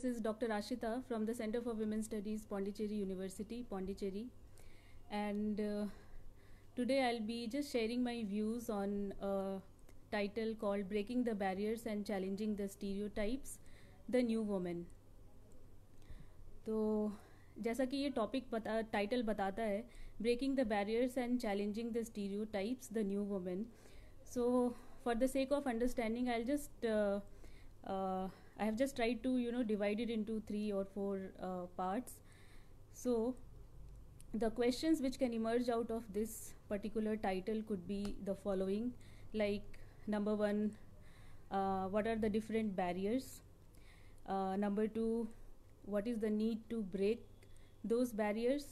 This is Dr. Ashita from the Center for Women Studies, Pondicherry University, Pondicherry. And uh, today I'll be just sharing my views on a title called Breaking the Barriers and Challenging the Stereotypes The New Woman. तो जैसा कि ये topic बता title बताता है breaking the barriers and challenging the stereotypes the new women so for the sake of understanding I just I have just tried to you know divide it into three or four uh, parts. So the questions which can emerge out of this particular title could be the following like number one uh, what are the different barriers uh, number two what is the need to break those barriers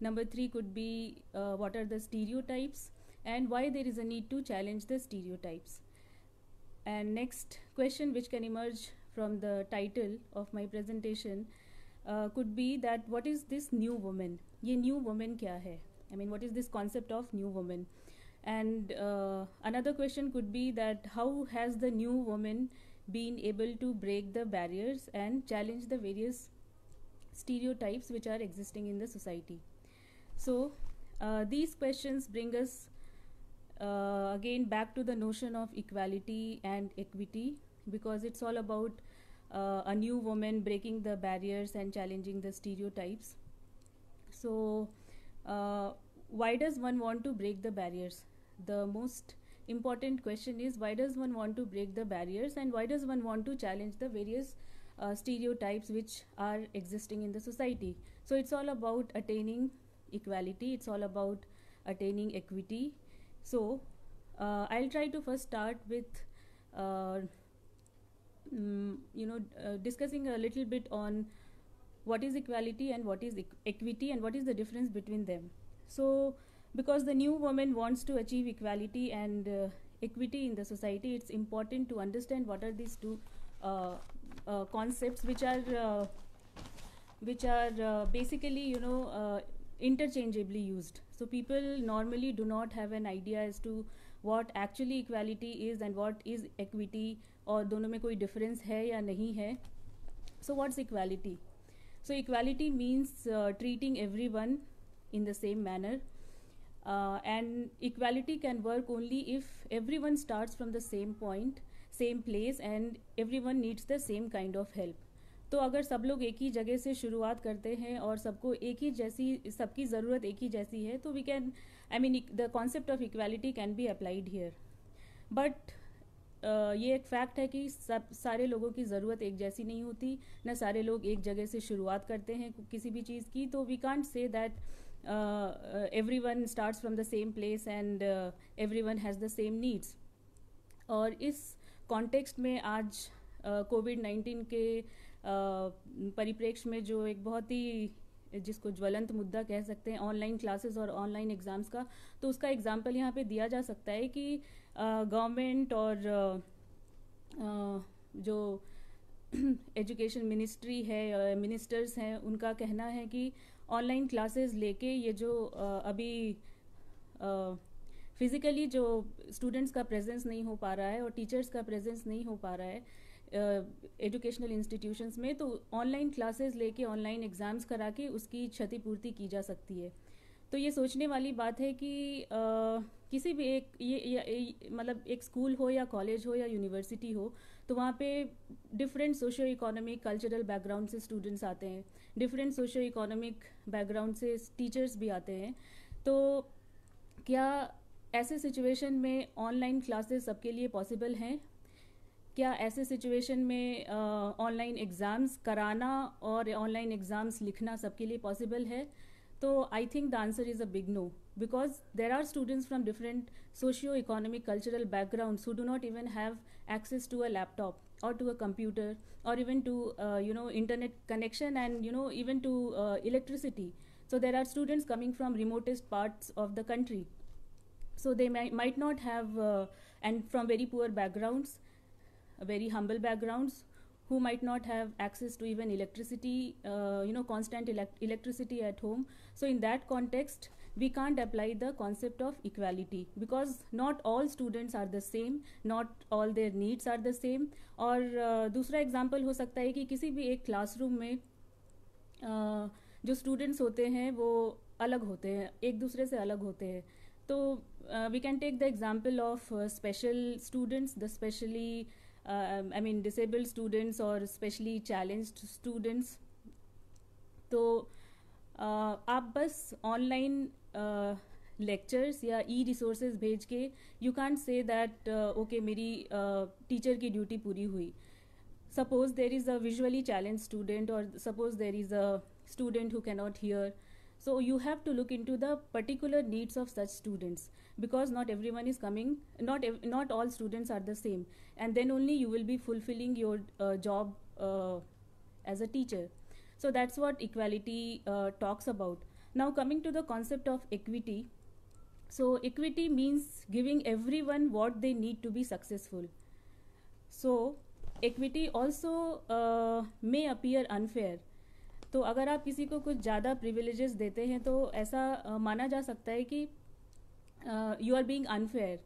number three could be uh, what are the stereotypes and why there is a need to challenge the stereotypes and next question which can emerge from the title of my presentation uh, could be that what is this new woman? Ye new woman kya hai? I mean, what is this concept of new woman? And uh, another question could be that how has the new woman been able to break the barriers and challenge the various stereotypes which are existing in the society? So uh, these questions bring us uh, again back to the notion of equality and equity because it's all about uh, a new woman breaking the barriers and challenging the stereotypes so uh, why does one want to break the barriers the most important question is why does one want to break the barriers and why does one want to challenge the various uh, stereotypes which are existing in the society so it's all about attaining equality it's all about attaining equity so uh, I'll try to first start with uh, mm, you know uh, discussing a little bit on what is equality and what is equ equity and what is the difference between them. So because the new woman wants to achieve equality and uh, equity in the society, it's important to understand what are these two uh, uh, concepts which are which are basically you know interchangeably used. So people normally do not have an idea as to what actually equality is and what is equity do दोनों में a difference है या नहीं है. So what's equality? So equality means uh, treating everyone in the same manner. Uh, and equality can work only if everyone starts from the same point, same place, and everyone needs the same kind of help. तो अगर सब लोग एक ही जगह से शुरुआत करते हैं और सबको एक ही जैसी सबकी ज़रूरत एक ही जैसी है तो we can I mean the concept of equality can be applied here but ये एक फैक्ट है कि सब सारे लोगों की ज़रूरत एक जैसी नहीं होती ना सारे लोग एक जगह से शुरुआत करते हैं किसी भी चीज़ की तो we can't say that every everyone start from the same place and everyone has the same needs और इस कॉन्टेक्स्ट में आज कोविड uh, नाइन्टीन के परिप्रेक्ष्य में जो एक बहुत ही जिसको ज्वलंत मुद्दा कह सकते हैं ऑनलाइन क्लासेस और ऑनलाइन एग्ज़ाम्स का तो उसका एग्ज़ाम्पल यहाँ पे दिया जा सकता है कि गवर्नमेंट और आ, जो एजुकेशन मिनिस्ट्री है मिनिस्टर्स हैं उनका कहना है कि ऑनलाइन क्लासेस लेके ये जो आ, अभी फिज़िकली जो स्टूडेंट्स का प्रेजेंस नहीं हो पा रहा है और टीचर्स का प्रेजेंस नहीं हो पा रहा है एजुकेशनल इंस्टीट्यूशंस में तो ऑनलाइन क्लासेस लेके ऑनलाइन एग्ज़ाम्स करा के उसकी क्षतिपूर्ति की जा सकती है तो ये सोचने वाली बात है कि आ, किसी भी एक ये, ये मतलब एक स्कूल हो या कॉलेज हो या यूनिवर्सिटी हो तो वहाँ पे different socio economic cultural background से स्टूडेंट्स आते हैं डिफरेंट सोशो इकोनॉमिक बैकग्राउंड से टीचर्स भी आते हैं तो क्या ऐसे सिचुएशन में ऑनलाइन क्लासेस सबके लिए पॉसिबल हैं क्या ऐसे सिचुएशन में ऑनलाइन एग्जाम्स कराना और ऑनलाइन एग्जाम्स लिखना सबके लिए पॉसिबल है तो I think the answer is a big no because there are students from different socio economic cultural background who do not even have access to a laptop और to a computer और even to you know internet connection and you know even to electricity so there are students coming from remotest parts of the country so they might not have and from very poor backgrounds very humble backgrounds who might not have access to even electricity, uh, you know, constant elect electricity at home. So in that context, we can't apply the concept of equality because not all students are the same, not all their needs are the same. और uh, dusra example ho sakta hai ki kisi bhi ek classroom mein uh, जो students होते हैं वो अलग होते हैं एक दूसरे से अलग होते हैं तो we can take the example of special students the specially I mean disabled students और स्पेशली चैलेंज्ड स्टूडेंट्स तो uh, आप बस ऑनलाइन लेक्चर्स uh, या ई रिसोर्स भेज के you can say that okay मेरी टीचर uh, की ड्यूटी पूरी हुई suppose there is a visually challenge student और suppose there is a student who cannot hear so you have to look in to the particular needs of such students because not everyone is coming not ev- not all students are the same and then only you will be fulfilling your uh, job uh, as a teacher so that's what equality uh, talks about now coming to the concept of equity so equity means giving everyone what they need to be successful so equity also uh, may appear unfair तो अगर आप किसी को कुछ ज़्यादा privileges देते हैं तो ऐसा माना जा सकता है कि uh, you are being unfair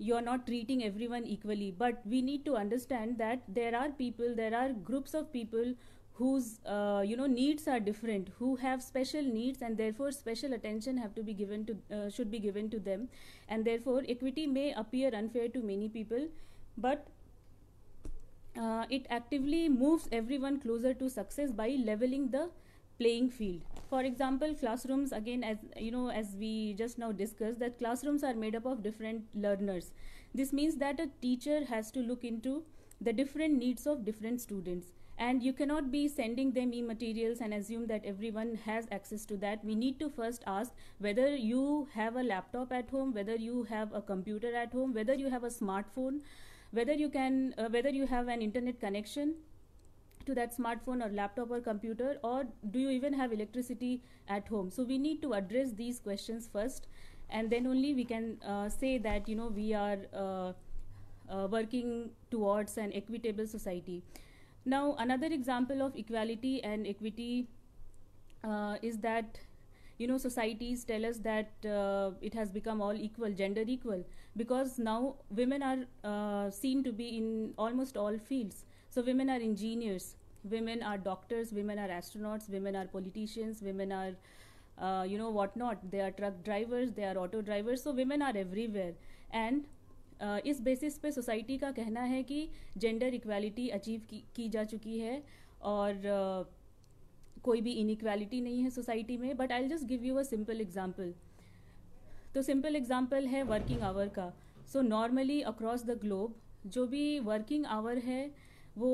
you are not treating everyone equally but we need to understand that there are people there are groups of people whose uh, you know needs are different who have special needs and therefore special attention have to be given to uh, should be given to them and therefore equity may appear unfair to many people but uh, it actively moves everyone closer to success by leveling the playing field for example classrooms again as you know as we just now discussed that classrooms are made up of different learners this means that a teacher has to look into the different needs of different students and you cannot be sending them e-materials and assume that everyone has access to that we need to first ask whether you have a laptop at home whether you have a computer at home whether you have a smartphone whether you can uh, whether you have an internet connection to that smartphone or laptop or computer or do you even have electricity at home so we need to address these questions first and then only we can uh, say that you know we are uh, uh, working towards an equitable society now another example of equality and equity uh, is that you know societies tell us that uh, it has become all equal gender equal because now women are uh, seen to be in almost all fields So women are engineers, women are doctors, women are astronauts, women are politicians, women are uh, you know what not they are truck drivers they are auto drivers so women are everywhere and uh, इस basis पे society का कहना है कि gender equality achieve की, की जा चुकी है और uh, कोई भी इनक्वालिटी नहीं है सोसाइटी में but I just give you a simple example तो सिंपल एग्जांपल है वर्किंग आवर का so normally across the globe जो भी वर्किंग आवर है वो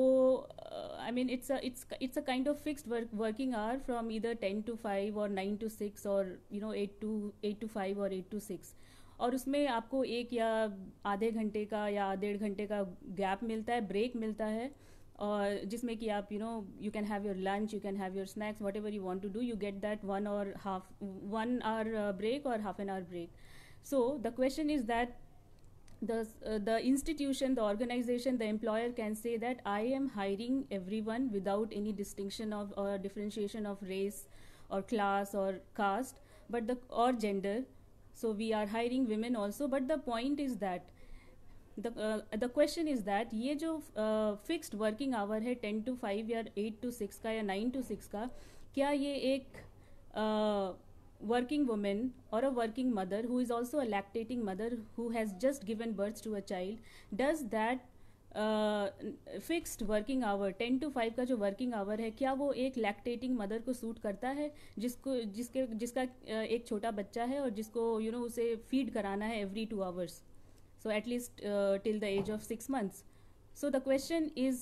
I mean it's it's it's a kind of fixed working hour from इधर ten to five और nine to six और you know eight to eight to five और eight to six और उसमें आपको एक या आधे घंटे का या डेढ़ घंटे का गैप मिलता है ब्रेक मिलता है और जिसमें कि आप you know you can have your lunch you can have your snacks whatever you want to do you get that one और हाफ वन आवर ब्रेक और half an hour break so the question is that the, uh, the institution, the organization, the employer can say that I am hiring everyone without any distinction of or differentiation of race or class or caste, but the or gender. So we are hiring women also, but the point is that the uh, the question is that ये जो uh, fixed working hour है ten to five या eight to six का या nine to six का क्या ये एक working woman or a working mother who is also a lactating mother who has just given birth to a child does that fixed working hour ten to five का जो working hour है क्या वो एक लैक्टेटिंग मदर को suit करता है जिसको जिसके जिसका uh, एक छोटा बच्चा है और जिसको यू you नो know, उसे फीड कराना है every two hours so at least till the age of six months so the question is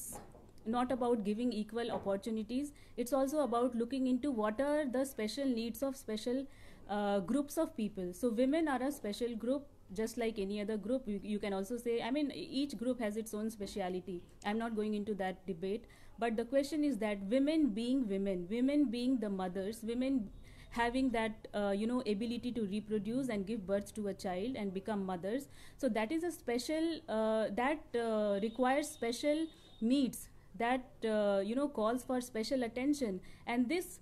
not about giving equal opportunities it's also about looking into what are the special needs of special uh, groups of people so women are a special group just like any other group you, you, can also say i mean each group has its own speciality i'm not going into that debate but the question is that women being women women being the mothers women having that uh, you know ability to reproduce and give birth to a child and become mothers so that is a special uh, that uh, requires special needs that uh, you know calls for special attention and this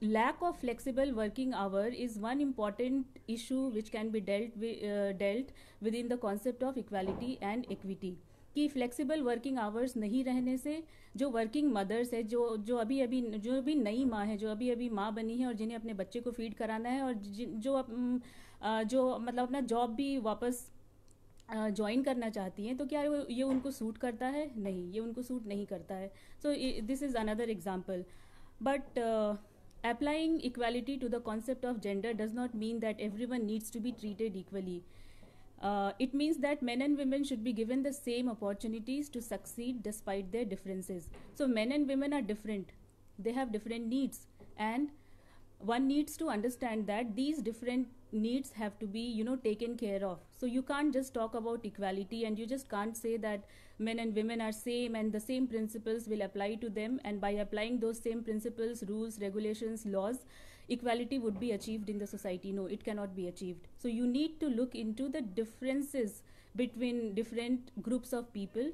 lack of flexible working hour is one important issue which can be dealt with, uh, dealt within the concept of equality and equity कि flexible working hours नहीं रहने से जो working mothers है जो जो अभी अभी जो भी नई माँ है जो अभी अभी माँ बनी है और जिन्हें अपने बच्चे को फीड कराना है और जो जो मतलब अपना जॉब भी वापस ज्वाइन करना चाहती हैं तो क्या ये उनको सूट करता है नहीं ये उनको सूट नहीं करता है so this is another example but applying equality to the concept of gender does not mean that every one needs to be treated equally it means that man and women should be given the same opportunities to succeed despite their differences so man and women are different they have different needs and one needs to understand that these different needs have to be you know taken care of So you can't just talk about equality and you just can't say that men and women are same and the same principles will apply to them and by applying those same principles, rules, regulations, laws, equality would be achieved in the society. No, it cannot be achieved. So you need to look into the differences between different groups of people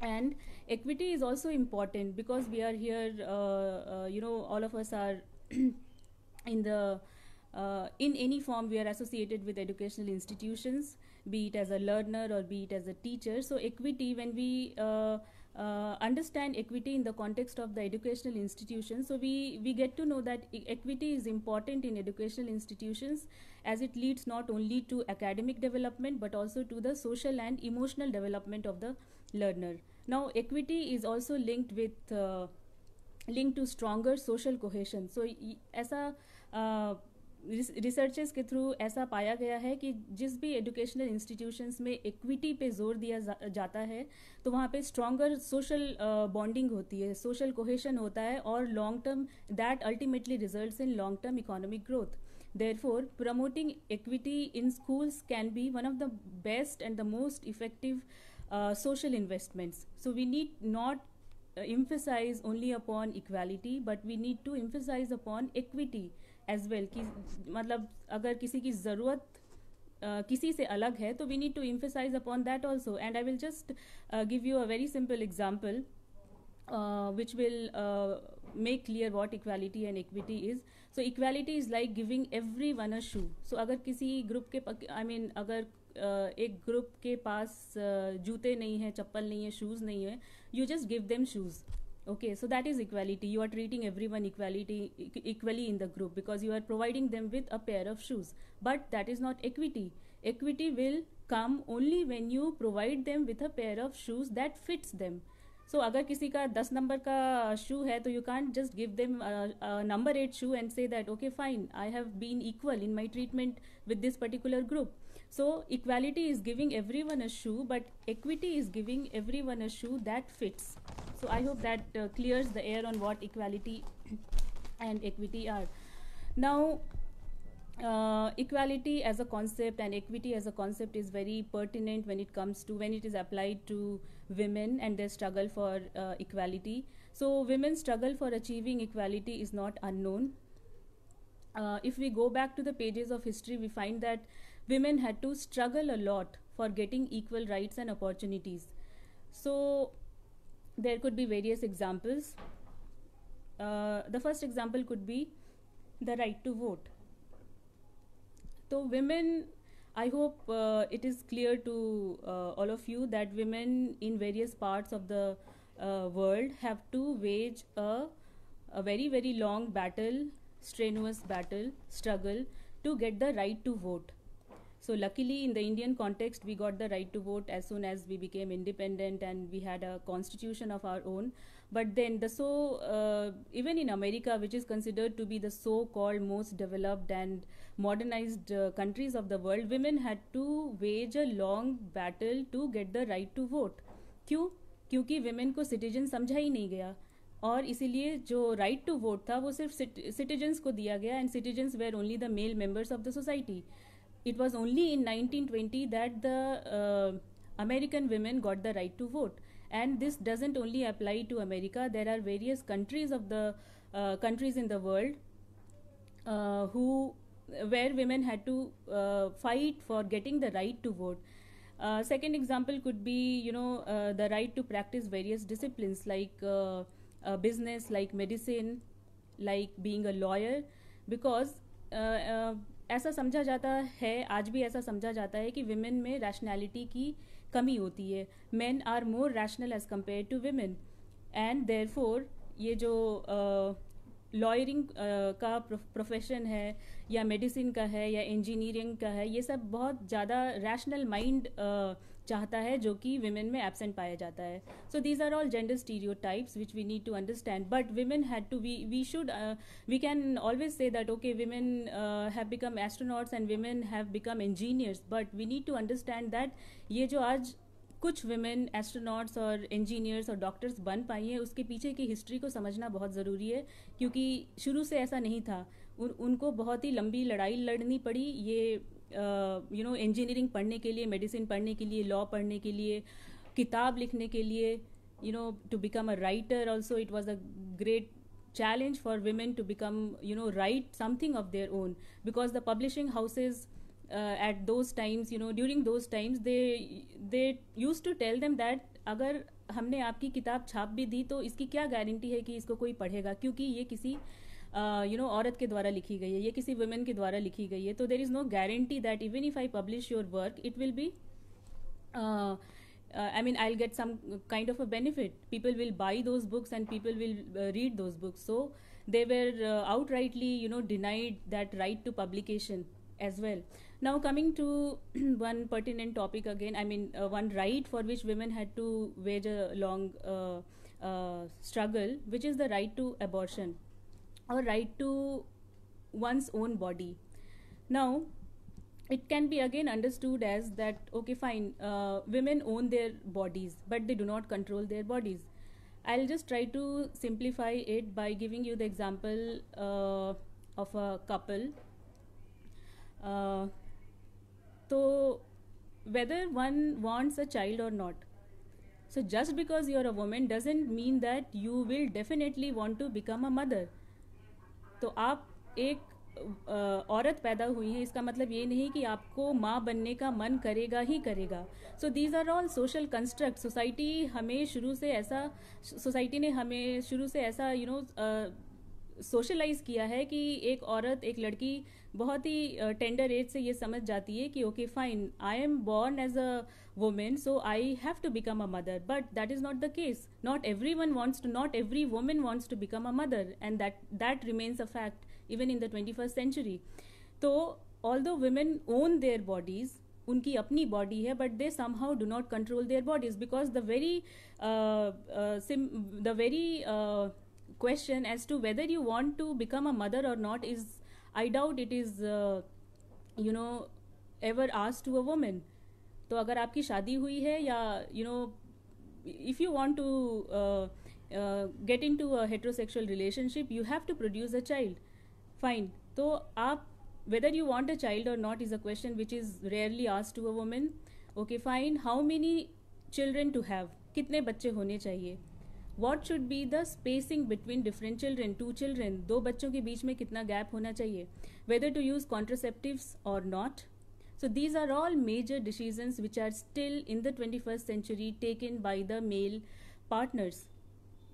and equity is also important because we are here uh, uh, you know all of us are in the uh, in any form we are associated with educational institutions be it as a learner or be it as a teacher so equity when we uh, uh, understand equity in the context of the educational institutions so we we get to know that e equity is important in educational institutions as it leads not only to academic development but also to the social and emotional development of the learner now equity is also linked with uh, linked to stronger social cohesion so ऐसा researches के through ऐसा पाया गया है कि जिस भी educational institutions में इक्विटी पे जोर दिया जा, जाता है तो वहाँ पे स्ट्रॉगर सोशल बॉन्डिंग होती है सोशल कोहेशन होता है और long term that ultimately result in long term economic growth therefore promoting equity in schools can be one of the best and the most effective social investments so we need not emphasise only upon equality but we need to emphasise upon equity as well कि मतलब अगर किसी की ज़रूरत Uh, किसी से अलग है तो we need to emphasise upon that also and I will just give you a very simple example which will make clear what equality and equity is so equality is like giving every one a shoe so अगर किसी group के I I mean mean, अगर uh, एक group के पास uh, जूते नहीं है चप्पल नहीं है शूज़ नहीं है you just give them shoes okay so that is equality you are treating everyone equality e equally in the group because you are providing them with a pair of shoes but that is not equity equity will come only when you provide them with a pair of shoes that fits them so so, अगर किसी का दस shoe, का you can't just give them a number 8 shoe and say that okay, fine, I have been equal in my treatment with this particular group. So equality is giving everyone a shoe, but equity is giving everyone a shoe that fits. So I hope that uh, clears the air on what equality and equity are. Now, uh, equality as a concept and equity as a concept is very pertinent when it comes to when it is applied to women and their struggle for uh, equality. So, women's struggle for achieving equality is not unknown. Uh, if we go back to the pages of history, we find that women had to struggle a lot for getting equal rights and opportunities. So there could be various examples. Uh, the first example could be the right to vote. So women, I hope uh, it is clear to uh, all of you that women in various parts of the uh, world have to wage a, a very, very long battle, strenuous battle, struggle to get the right to vote. So luckily, in the Indian context, we got the right to vote as soon as we became independent and we had a constitution of our own. But then the so, uh, even in America, which is considered to be the so-called most developed and modernized uh, countries of the world, women had to wage a long battle to get the right to vote. क्यों क्योंकि women को citizen समझा ही नहीं गया और इसीलिए जो right to vote था वो सिर्फ सिटीजन्स को दिया गया and citizens were only the male it was only in 1920 that the uh, American women got the right to vote. And this doesn't only apply to America. There are various countries of the uh, countries in the world uh, who where women had to uh, fight for getting the right to vote. Uh, second example could be you know uh, the right to practice various disciplines like business, like medicine, like being a lawyer, because ऐसा समझा जाता है आज भी ऐसा समझा जाता है कि विमेन में रैशनैलिटी की कमी होती है man are more rational as compare to women and there ये जो लॉयरिंग uh, uh, का प्रोफेशन है या मेडिसिन का है या इंजीनियरिंग का है ये सब बहुत ज़्यादा रैशनल माइंड uh, चाहता है जो कि वेमेन में एबसेंट पाया जाता है so these are all gender stereotypes which we need to understand but women had to we we should we can always say that okay women have become astronauts and women have become engineers but we need to understand that ये जो आज कुछ women astronauts और engineers और doctors बन पाई हैं उसके पीछे की हिस्ट्री को समझना बहुत ज़रूरी है क्योंकि शुरू से ऐसा नहीं था उन उनको बहुत ही लंबी लड़ाई लड़नी पड़ी ये यू नो इंजीनियरिंग पढ़ने के लिए मेडिसिन पढ़ने के लिए लॉ पढ़ने के लिए किताब लिखने के लिए you know to become a writer also it was a great challenge for women to become you know write something of their own because the publishing houses uh, at those times you know during those times they they used to tell them that अगर हमने आपकी किताब छाप भी दी तो इसकी क्या guarantee है कि इसको कोई पढ़ेगा क्योंकि ये किसी uh, यू नो औरत के द्वारा लिखी गई है ये किसी वुमेन के द्वारा लिखी गई है तो there is no guarantee that even if I publish your work it will be uh, I mean, I'll get some kind of a benefit. People will buy those books and people will uh, read those books. So they were uh, outrightly, you know, denied that right to publication as well. Now coming to one pertinent topic again, I mean, uh, one right for which women had to wage a long struggle, which is the right to abortion. or right to one's own body now it can be again understood as that okay fine uh, women own their bodies but they do not control their bodies i'll just try to simplify it by giving you the example uh, of a couple uh, so whether one wants a child or not so just because you're a woman doesn't mean that you will definitely want to become a mother तो आप एक औरत पैदा हुई हैं इसका मतलब ये नहीं कि आपको माँ बनने का मन करेगा ही करेगा so these are all social construct society हमें शुरू से ऐसा सोसाइटी ने हमें शुरू से ऐसा यू नो सोशलाइज किया है कि एक औरत एक लड़की बहुत ही टेंडर एज से ये समझ जाती है कि okay fine I am born as a woman so i have to become a mother but that is not the case not everyone wants to not every woman wants to become a mother and that that remains a fact even in the 21st century so although women own their bodies उनकी अपनी body है but they somehow do not control their bodies because the very uh, uh, the very very uh, question as to whether you want to become a mother or not is i doubt it is uh, you know ever asked to a woman तो अगर आपकी शादी हुई है या you know if you want to get in to heterosexual relationship you have to produce a child fine तो आप whether you want a child और not is a question which is rarely आज to a women okay fine how many children to have कितने बच्चे होने चाहिए what should be the spacing between different children two children दो बच्चों के बीच में कितना गैप होना चाहिए वेदर टू यूज़ कॉन्ट्रोसेप्टिवस और not So these are all major decisions which are still in the 21st century taken by the male partners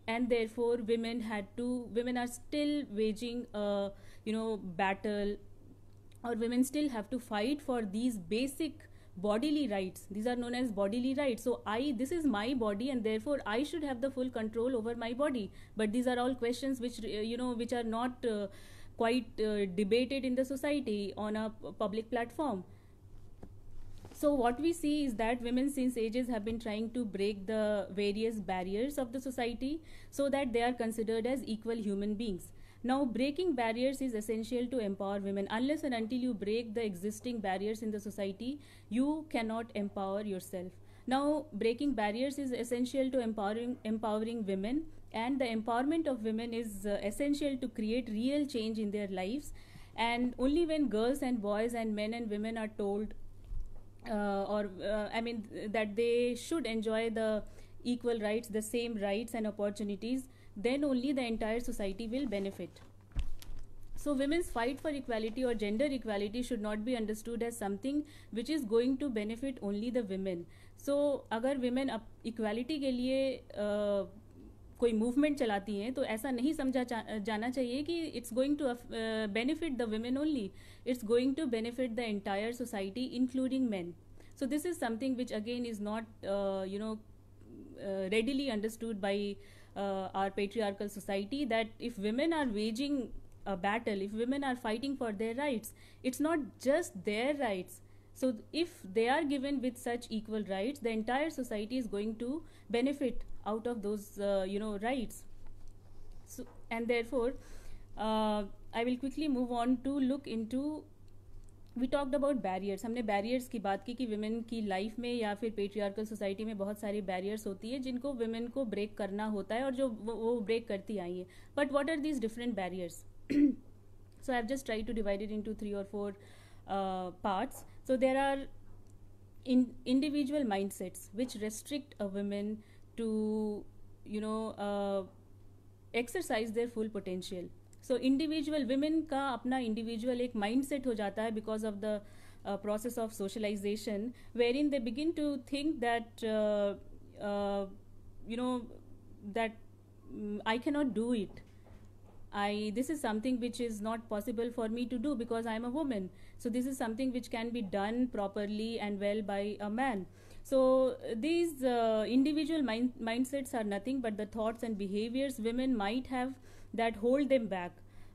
and therefore women had to women are still waging a you know battle or women still have to fight for these basic bodily rights these are known as bodily rights so i this is my body and therefore i should have the full control over my body but these are all questions which uh, you know which are not uh, quite uh, debated in the society on a public platform so what we see is that women since ages have been trying to break the various barriers of the society so that they are considered as equal human beings. Now, breaking barriers is essential to empower women. Unless and until you break the existing barriers in the society, you cannot empower yourself. Now, breaking barriers is essential to empowering, empowering women, and the empowerment of women is uh, essential to create real change in their lives. And only when girls and boys and men and women are told or I mean that they should enjoy the equal rights, the same rights and opportunities, then only the entire society will benefit. So, women's fight for equality or gender equality should not be understood as something which is going to benefit only the women. So, अगर women equality के लिए कोई movement चलाती हैं तो ऐसा नहीं समझा जाना चाहिए कि it's going to benefit the women only it's going to benefit the entire society including man so this is something which again is not you know readily understood by our patriarchal society that if women are waging a battle if women are fighting for their rights it's not just their rights So, if they are given with such equal rights, the entire society is going to benefit out of those, uh, you know, rights. So, and therefore, uh, I will quickly move on to look into. We talked about barriers. हमने barriers की बात की कि women की life में या फिर patriarchal society में बहुत सारी barriers होती है जिनको women को break करना होता है और जो वो, break करती आई है But what are these different barriers? so I have just tried to divide it into three or four uh, parts. So there are individual mindsets which restrict a woman to you know uh, exercise their full potential. So individual women का अपना individual एक mindset हो जाता है because of the uh, process of socialization wherein they begin to think that uh, you know that mm, I cannot do it I this is something which is not possible for me to do because I am a woman. So this is something which can be done properly and well by a man. So these uh, individual mind mindsets are nothing but the thoughts and behaviors women might have that hold them back.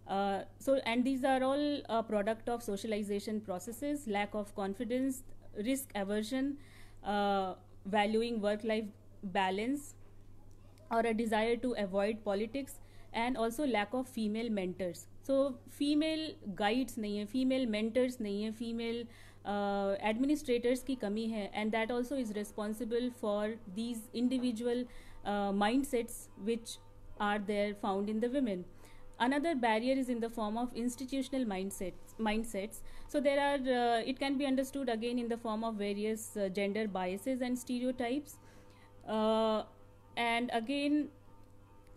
Uh, so and these are all a product of socialization processes, lack of confidence, risk aversion, uh, valuing work-life balance, or a desire to avoid politics and also lack of female mentors so female guides नहीं है female mentors नहीं है female administrators uh, की कमी है and that also is responsible for these individual mindsets which are there found in the women. another barrier is in the form of institutional mindsets mindsets so there are uh, it can be understood again in the form of various uh, gender biases and stereotypes uh, and again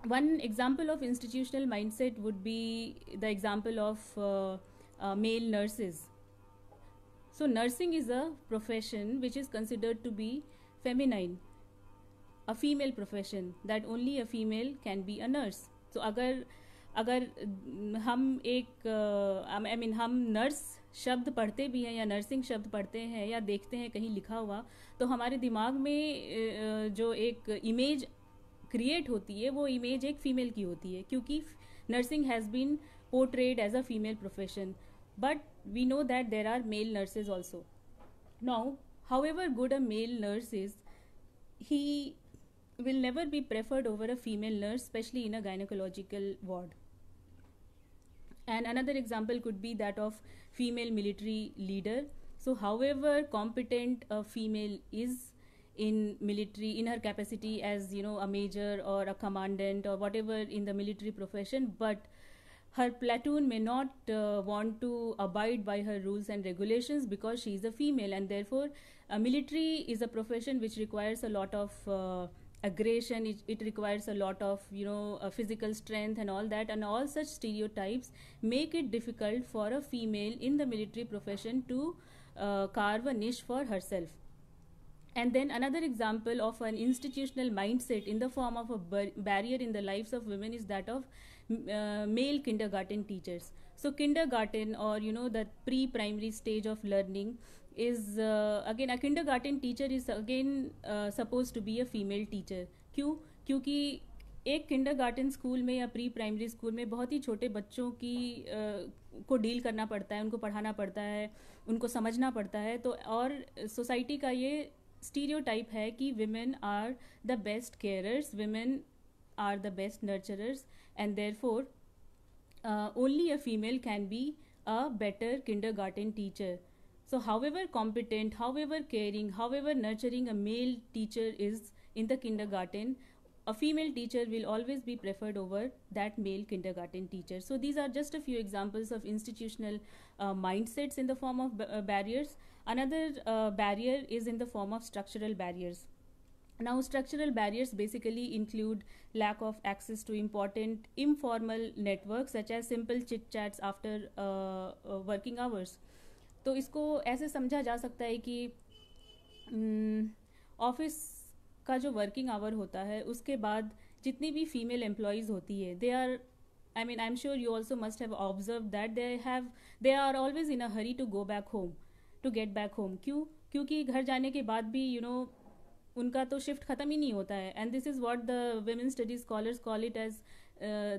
one example of institutional mindset would be the example of uh, uh, male nurses. So, nursing is a profession which is considered to be feminine, a female profession that only a female can be a nurse. So, agar अगर हम एक I mean हम nurse शब्द पढ़ते भी हैं या nursing शब्द पढ़ते हैं या देखते हैं कहीं लिखा हुआ तो हमारे दिमाग में जो एक इमेज क्रिएट होती है वो इमेज एक फीमेल की होती है क्योंकि nursing has been portrayed as a female profession but we know that there are male nurses also now however good a male nurse is he will never be preferred over a female nurse specially in a gynaecological ward and another example could be that of female military leader so however competent a female is in military in her capacity as you know a major or a commandant or whatever in the military profession but her platoon may not uh, want to abide by her rules and regulations because she is a female and therefore a military is a profession which requires a lot of uh, aggression it, it, requires a lot of you know uh, physical strength and all that and all such stereotypes make it difficult for a female in the military profession to uh, carve a niche for herself And then another example of an institutional mindset in the form of a bar barrier in the lives of women is that of uh, male kindergarten teachers. So kindergarten or you know the pre-primary stage of learning is uh, again a kindergarten teacher is again uh, supposed to be a female teacher. क्यों क्योंकि एक Kinder garden school में या pre primary school में बहुत ही छोटे बच्चों की आ, को डील करना पड़ता है उनको पढ़ाना पड़ता है उनको समझना पड़ता है तो और सोसाइटी का ये Stereotype है कि women are the best carers, women are the best nurturers, and therefore uh, only a female can be a better kindergarten teacher. So, however competent, however caring, however nurturing a male teacher is in the kindergarten, a female teacher will always be preferred over that male kindergarten teacher. So, these are just a few examples of institutional uh, mindsets in the form of uh, barriers. Another uh, barrier is in the form of structural barriers. Now, structural barriers basically include lack of access to important informal networks such as simple chit chats after uh, uh, working hours. to isko aise samjha ja sakta hai ki office का जो working hour होता है उसके बाद जितनी भी female employees होती है they are I mean I am sure you also must have observe that they have they are always in a hurry to go back home to get back home क्यों क्योंकि घर जाने के बाद भी you you know know, उनका तो shift खत्म ही नहीं होता है and this is what the women studies scholars call it as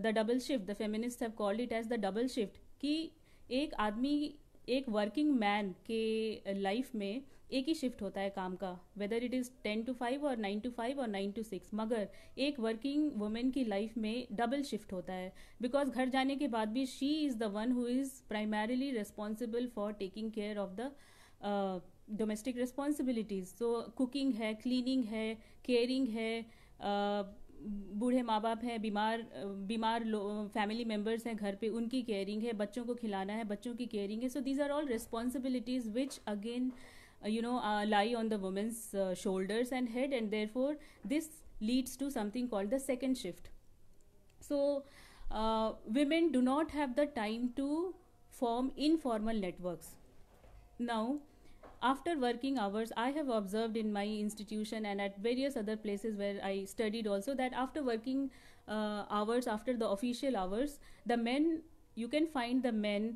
the double shift the feminist have called it as the double shift कि एक आदमी एक वर्किंग मैन के लाइफ में एक ही शिफ्ट होता है काम का whether it is ten to five और नाइन टू फाइव और नाइन टू सिक्स मगर एक वर्किंग वुमेन की लाइफ में डबल शिफ्ट होता है बिकॉज घर जाने के बाद भी she is the one who is primarily responsible for taking care of the domestic responsibilities so cooking है क्लीनिंग है केयरिंग है बूढ़े माँ बाप हैं बीमार बीमार फैमिली मेम्बर्स हैं घर पे उनकी केयरिंग है बच्चों को खिलाना है बच्चों की केयरिंग है so these are all responsibilities which again you know lie on the women's shoulders and head and therefore this leads to something called the second shift so women do not have the time to form informal networks now after working hours i have observed in my institution and at various other places where i studied also that after working uh, hours after the official hours the men you can find the men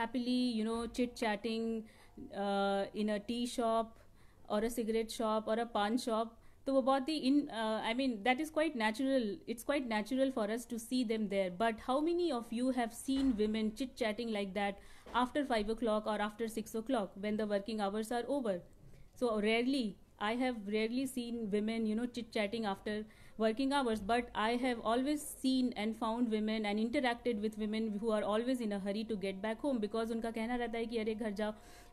happily you know chit chatting uh, in a tea shop or a cigarette shop or a pawn shop so about the in, in I mean that is quite natural it's quite natural for us to see them there but how many of you women chit chatting like that after 5 o'clock or after 6 o'clock when the working hours are over so rarely i have rarely seen women you know chit chatting after working hours but i have always seen and found women and interacted with women who are always in a hurry to get back home because उनका कहना रहता है कि अरे घर जाओ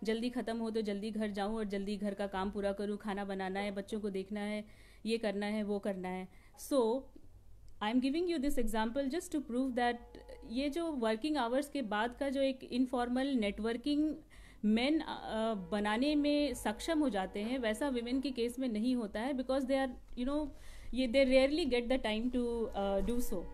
जल्दी ख़त्म हो तो जल्दी घर जाऊँ और जल्दी घर का काम पूरा करूँ खाना बनाना है बच्चों को देखना है ये करना है वो करना है so I am giving you this example just to prove that ये जो वर्किंग आवर्स के बाद का जो एक इनफॉर्मल नेटवर्किंग मेन बनाने में सक्षम हो जाते हैं वैसा वीमेन के केस में नहीं होता है because they are you know Ye, they rarely get the time to uh, do so.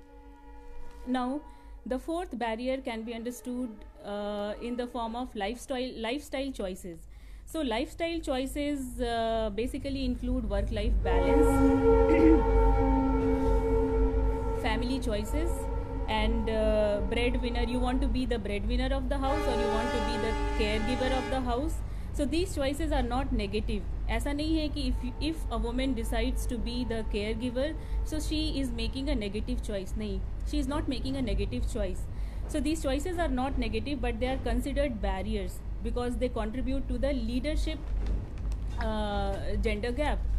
Now, the fourth barrier can be understood uh, in the form of lifestyle lifestyle choices. So, lifestyle choices uh, basically include work life balance, family choices, and uh, breadwinner. You want to be the breadwinner of the house, or you want to be the caregiver of the house so these choices are not negative ऐसा नहीं है कि if if a women decides to be the caregiver so she is making a negative choice नहीं she is not making a negative choice so these choices are not negative but they are considered barriers because they contribute to the leadership gender gap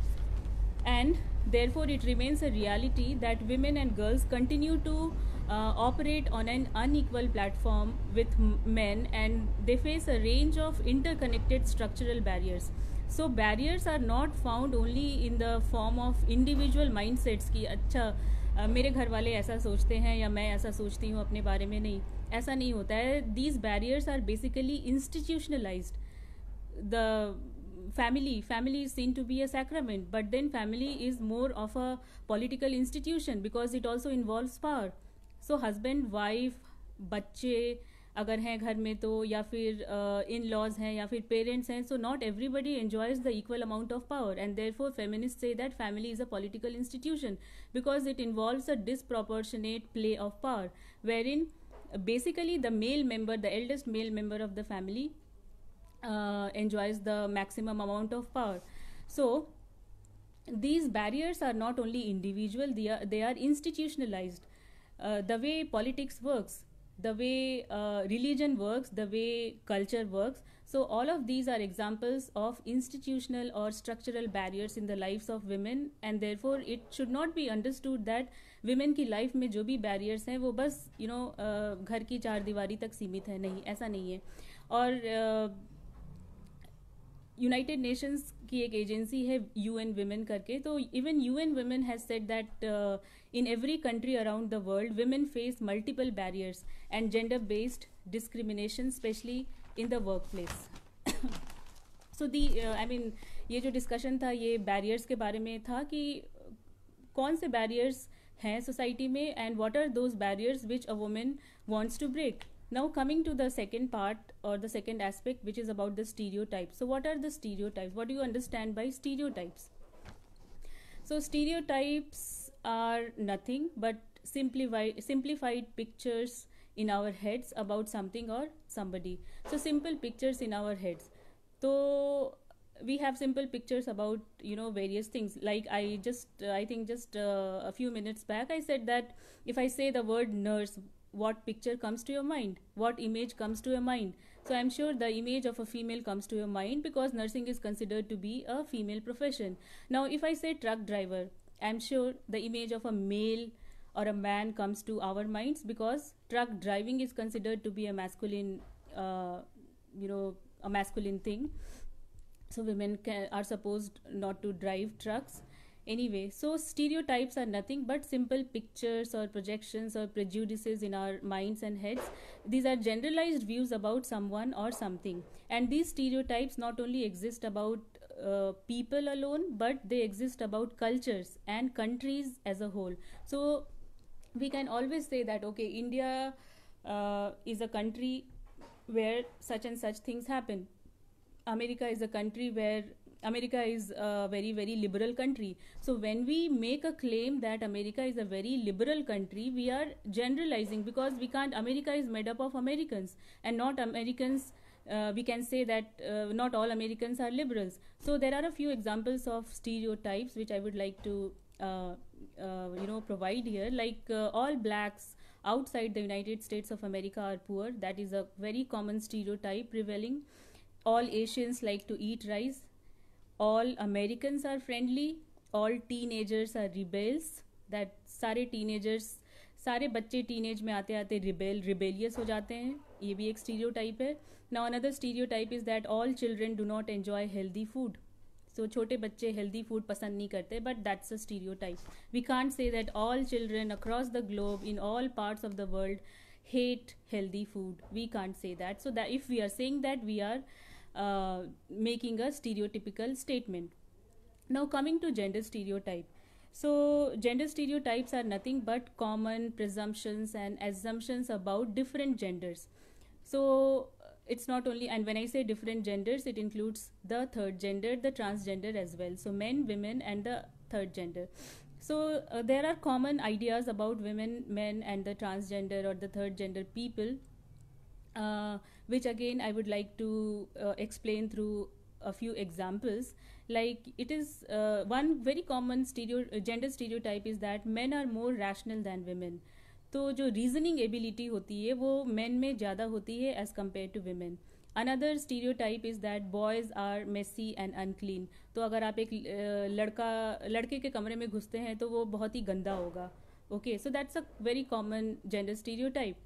and therefore it remains a reality that women and girls continue to uh, operate on an unequal platform with men and they face a range of interconnected structural barriers so barriers are not found only in the form of individual mindsets ki acha uh, मेरे घर वाले ऐसा सोचते हैं या मैं ऐसा सोचती हूँ अपने बारे में नहीं ऐसा नहीं होता है these barriers are basically institutionalised family family is seen to be a sacrament but then family is more of a political institution because it also involves power so husband wife बच्चे अगर हैं घर में तो या फिर इन लॉज हैं या फिर पेरेंट्स हैं so not everybody enjoys the equal amount of power and therefore feminist say that family is a political institution because it involves a disproportionate play of power wherein basically the male member the eldest male member of the family uh, enjoys the maximum amount of power so these barriers are not only individual they are institutionalized uh, the way politics works, the way uh, religion works, the way culture works. So, all of these are examples of institutional or structural barriers in the lives of women, and therefore it should not be understood that women life में जो भी barriers हैं वो बस you know uh, घर की चार दीवारी तक सीमित है नहीं ऐसा नहीं है और United Nations की एक agency है यू UN Women करके तो even UN Women has said that uh, in every country around the world, women face multiple barriers and gender based discrimination, especially in the workplace. So the, uh, I mean, ये जो discussion था ये barriers के बारे में था कि uh, कौन से बैरियर्स हैं सोसाइटी में and what are those barriers which a woman wants to break now coming to the second part or the second aspect which is about the stereotypes so what are the stereotypes what do you understand by stereotypes so stereotypes are nothing but simplified, simplified pictures in our heads about something or somebody. So simple pictures in our heads. So we have simple pictures about you know various things like i just uh, i think just uh, a few minutes back i said that if i say the word nurse what picture comes to your mind what image comes to your mind so i'm sure the image of a female comes to your mind because nursing is considered to be a female profession now if i say truck driver I'm sure the image of a male or a man comes to our minds because truck driving is considered to be a masculine, uh, you know, a masculine thing. So women are supposed not to drive trucks. Anyway, so stereotypes are nothing but simple pictures or projections or prejudices in our minds and heads. These are generalized views about someone or something. And these stereotypes not only exist about uh, people alone but they exist about cultures and countries as a whole so we can always say that okay india uh, is a country where such and such things happen america is a country where America is a very, very liberal country. So when we make a claim that America is a very liberal country, we are generalizing because we can't, America is made up of Americans and not Americans uh, we can say that uh, not all Americans are liberals. So there are a few examples of stereotypes which I would like to uh, uh you know provide here. Like uh, all blacks outside the United States of America are poor. That is a very common stereotype prevailing. All Asians like to eat rice. All Americans are friendly. All teenagers are rebels. That sare teenagers सारे बच्चे teenage में आते आते rebel rebellious हो जाते हैं ये भी एक स्टीरियो टाइप है ना another stereotype is that all children do not enjoy healthy food so छोटे बच्चे हेल्दी फूड पसंद नहीं करते but that's a stereotype we can't say that all children across the globe in all parts of the world hate healthy food we can't say that so if we are are that we are making a making a statement now coming to gender stereo type So, gender stereotypes are nothing but common presumptions and assumptions about different genders. So, it's not only, and when I say different genders, it includes the third gender, the transgender as well. So, men, women, and the third gender. So, uh, there are common ideas about women, men, and the transgender or the third gender people, uh, which again I would like to uh, explain through a few examples. like it is uh, one very common stereo, gender stereotype is that men are more rational than women तो जो reasoning ability होती है वो man में ज़्यादा होती है as compare to women another stereotype is that boys are messy and unclean तो अगर आप एक लड़का लड़के के कमरे में घुसते हैं तो वो बहुत ही गंदा होगा okay so that's a very common gender stereotype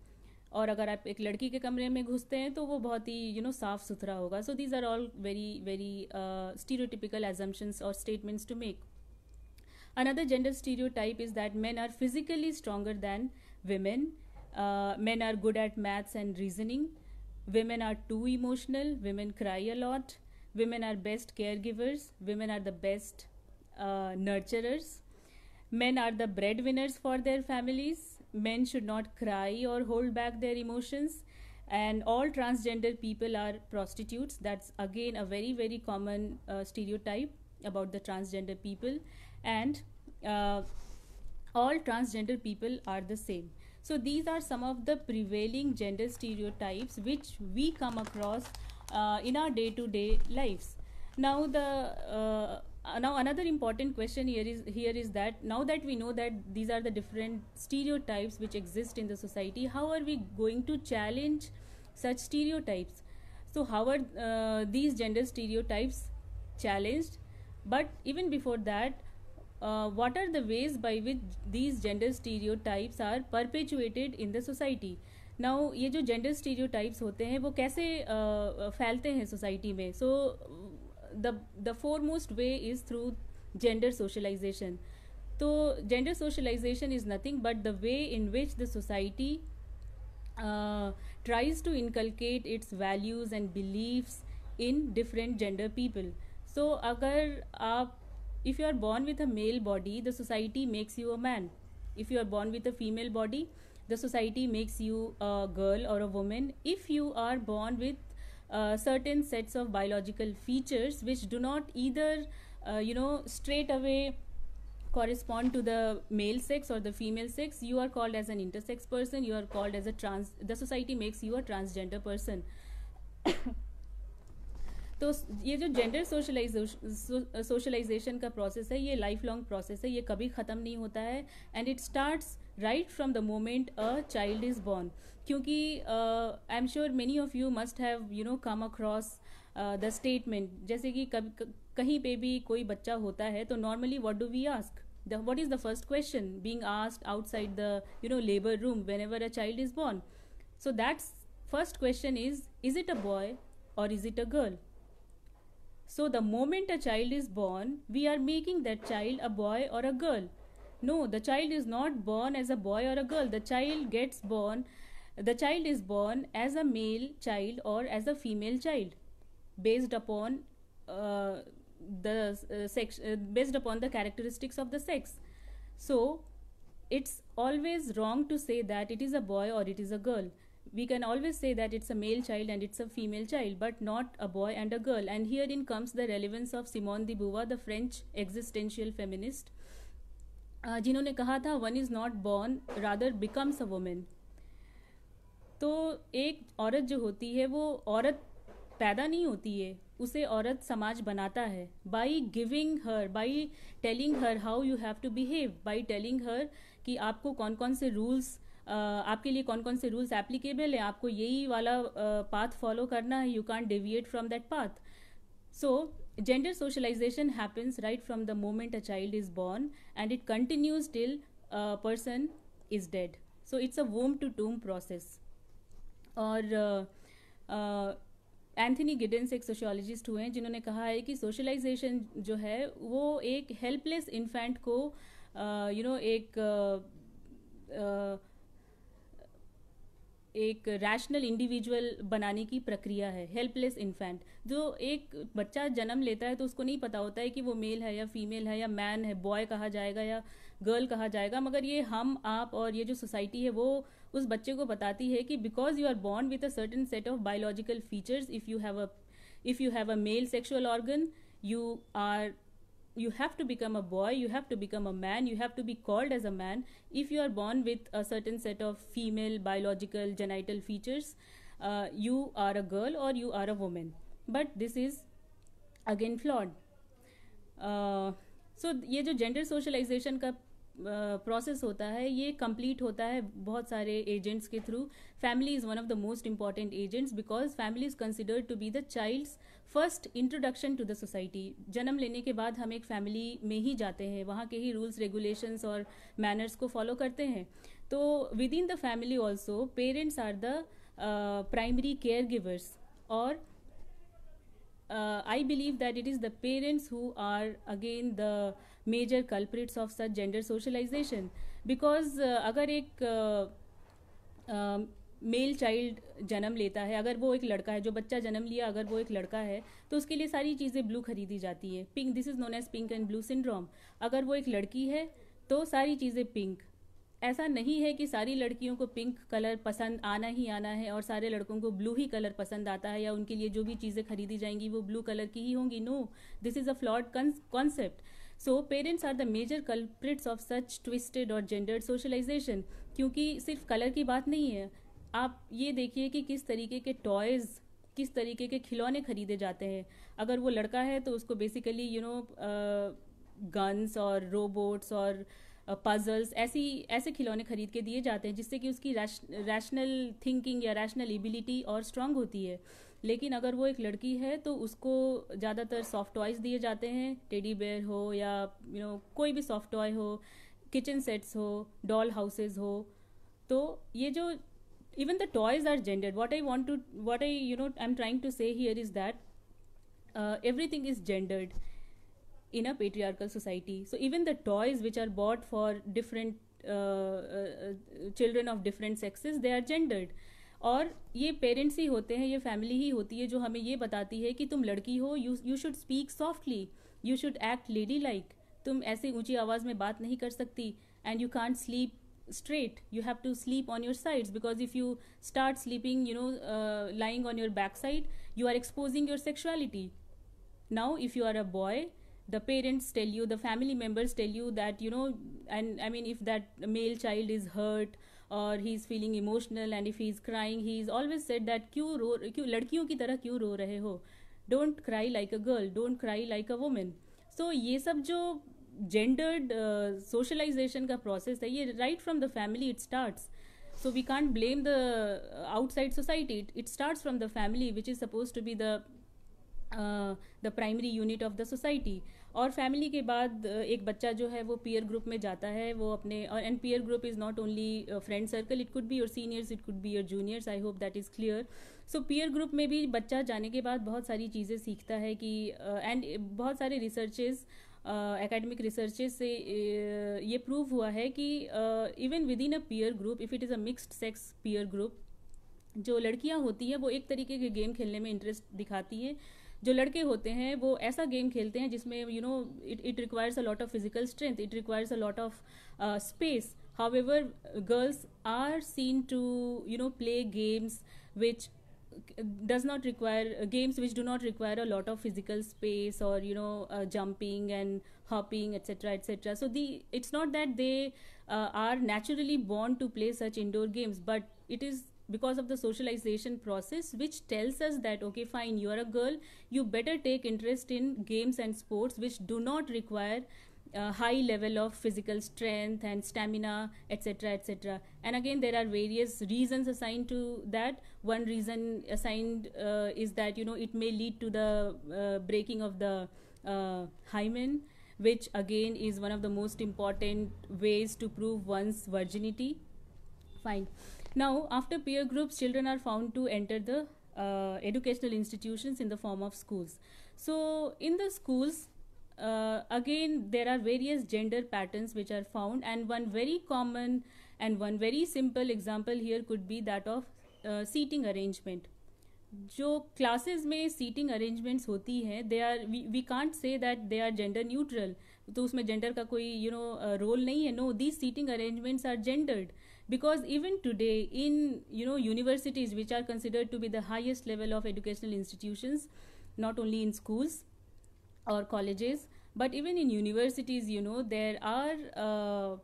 और अगर आप एक लड़की के कमरे में घुसते हैं तो वो बहुत ही यू नो साफ सुथरा होगा so these are all very very stereotypical assumptions और statements to make another gender stereotype is that men are physically stronger than women men are good at maths and reasoning women are too emotional women cry a lot women are best care caregivers women are the best nurturers men are the breadwinners for their families men should not cry or hold back their emotions and all transgender people are prostitutes that's again a very very common uh, stereotype about the transgender people and uh, all transgender people are the same so these are some of the prevailing gender stereotypes which we come across uh, in our day to day lives now the uh, uh, now another important question here is here is that now that we know that these are the different stereotypes which exist in the society how are we going to challenge such stereotypes so how are uh, these gender stereotypes challenged but even before that uh, what are the ways by which these gender stereotypes are perpetuated in the society Now, ये gender stereotypes stereotypes होते हैं वो कैसे uh, फैलते हैं the the foremost way is through gender socialization so gender socialization is nothing but the way in which the society uh, tries to inculcate its values and beliefs in different gender people so agar aap if you are born with a male body the society makes you a man if you are born with a female body the society makes you a girl or a woman if you are born with uh, certain sets of biological features which do not either uh, you know straight away correspond to the male sex or the female sex you are called as an intersex person you are called as a trans the society makes you a transgender person तो ये जो gender socialization socialization का process है ये life long process है ये कभी ख़त्म नहीं होता है and it starts right from the moment a child is born क्योंकि I am sure many of you must have you know come across the statement जैसे कि कहीं पे भी कोई बच्चा होता है तो normally what do we ask what is the first question being asked outside the you know labour room whenever a child is born so that's first question is is it a boy और is it a girl So, the moment a child is born, we are making that child a boy or a girl. No, the child is not born as a boy or a girl. The child gets born, the child is born as a male child or as a female child based upon uh, the uh, sex, uh, based upon the characteristics of the sex. So, it's always wrong to say that it is a boy or it is a girl. we can always say that it's a male child and it's a female child, but not a boy and a girl. And herein comes the relevance of Simone de Beauvoir, the French existential feminist, uh, जिन्होंने कहा था one is not born rather becomes a woman तो एक औरत जो होती है वो औरत पैदा नहीं होती है उसे औरत समाज बनाता है by giving her by telling her how you have to behave by telling her कि आपको कौन कौन से रूल्स आपके लिए कौन कौन से रूल्स एप्लीकेबल हैं आपको यही वाला पाथ फॉलो करना है you can't deviate from that path so gender socialization happens right from the moment a child is born and it continues till person is dead so it's a womb to tomb process और Anthony Giddens एक sociologist हुए हैं जिन्होंने कहा है कि socialisation जो है वो एक हेल्पलेस इन्फेंट को you uh, know you know, एक uh, uh, एक रैशनल इंडिविजुअल बनाने की प्रक्रिया है हेल्पलेस इन्फेंट जो एक बच्चा जन्म लेता है तो उसको नहीं पता होता है कि वो मेल है या फीमेल है या मैन है बॉय कहा जाएगा या गर्ल कहा जाएगा मगर ये हम आप और ये जो सोसाइटी है वो उस बच्चे को बताती है कि because you are born with a certain set of biological features if you have a if you have a male sexual organ you are you have to become a boy you have to become a man you have to be called as a man if you are born with a certain set of female biological genital features uh, you are a girl or you are a woman but this is again flawed uh, so ये जो gender socialization का process होता है ये complete होता है बहुत सारे एजेंट्स के through family is one of the most important agents because family is considered to be the child's first introduction to the society जन्म लेने के बाद हम एक फैमिली में ही जाते हैं वहाँ के ही रूल्स रेगुलेशंस और मैनर्स को फॉलो करते हैं तो within the family also parents are the primary caregivers और uh, I believe that it is the parents who are again the major culprits of such gender socialization because uh, अगर एक mail uh, child um, जन्म लेता है अगर वो एक लड़का है जो बच्चा जन्म लिया अगर वो एक लड़का है तो उसके लिए सारी चीज़ें ब्लू खरीदी जाती है pink this is known as pink and blue syndrome अगर वो एक लड़की है तो सारी चीज़ें पिंक ऐसा नहीं है कि सारी लड़कियों को पिंक कलर पसंद आना ही आना है और सारे लड़कों को ब्लू ही कलर पसंद आता है या उनके लिए जो भी चीज़ें खरीदी जाएंगी वो ब्लू कलर की ही होंगी no this is a flawed concept so parents are the major culprits of such twisted और जेंडर्ड सोशलाइजेशन क्योंकि सिर्फ कलर की बात नहीं है आप ये देखिए कि किस तरीके के टॉयज़ किस तरीके के खिलौने खरीदे जाते हैं अगर वो लड़का है तो उसको बेसिकली यू नो गन्स और रोबोट्स और uh, पजल्स ऐसी ऐसे खिलौने खरीद के दिए जाते हैं जिससे कि उसकी रैशनल थिंकिंग या रैशनल एबिलिटी और स्ट्रांग होती है लेकिन अगर वो एक लड़की है तो उसको ज़्यादातर सॉफ्ट टॉयज दिए जाते हैं टेडी बेयर हो या यू you नो know, कोई भी सॉफ्ट टॉय हो किचन सेट्स हो डॉल हाउसेज हो तो ये जो even the toys are gendered what I want to what I you know I am trying to here is that everything is gendered in a patriarchal society. So even the toys which are bought for different uh, uh, uh children of different sexes, they are gendered. और ये parents ही होते हैं ये family ही होती है जो हमें ये बताती है कि तुम लड़की हो you you should speak softly you should act ladylike तुम ऐसी ऊंची आवाज में बात नहीं कर सकती and you can't sleep straight you have to sleep on your sides because if you start sleeping you know lying on your back side you are exposing your sexuality now if you are a boy the parents tell you the family members tell you that you know and i mean if that male child is hurt or he's feeling emotional and if he's crying, he's always said that always said that क्यों रो क्यों लड़कियों की तरह क्यों रो रहे हो don't cry like a girl don't cry like a woman so ये सब जो जेंडर्ड सोशलाइजेशन uh, का प्रोसेस है ये right from the family so we can't blame the uh, outside society it, it, starts from the family which is supposed to be the uh, the primary unit of the society और family के बाद एक बच्चा जो है वो peer group में जाता है वो अपने और and peer group is not only friend circle it could be your seniors it could be your juniors I hope that is clear so peer group में भी बच्चा जाने के बाद बहुत सारी चीज़ें सीखता है कि एंड uh, बहुत सारे रिसर्चेज एकेडमिक रिसर्चेस से ये प्रूव हुआ है कि even within a peer group if it is a mixed sex peer group जो लड़कियां होती हैं वो एक तरीके के गेम खेलने में इंटरेस्ट दिखाती हैं जो लड़के होते हैं वो ऐसा गेम खेलते हैं जिसमें you know it it requires a lot of physical strength it requires a lot of space however girls are seen to you know play games which does not require games which do not require a lot of physical space और you know jumping and hopping etcetera etcetera so the it's not that they are naturally born to play such indoor games but it is because of the socialization process which tells us that okay fine you are a girl you better take interest in games and sports which do not require a uh, high level of physical strength and stamina etc etc and again there are various reasons assigned to that one reason assigned uh, is that you know it may lead to the uh, breaking of the uh, hymen which again is one of the most important ways to prove one's virginity fine now, after peer groups, children are found to enter the uh, educational institutions in the form of schools. So, in the schools, uh, again, there are various gender patterns which are found, and one very common and one very simple example here could be that of uh, seating arrangement. जो classes में seating arrangements होती हैं they are we can't say that they are gender neutral तो उसमें gender का कोई you uh, role role नहीं है no these seating arrangements are gendered because even today in you know universities which are considered to be the highest level of educational institutions not only in schools or colleges but even in universities you know there are uh,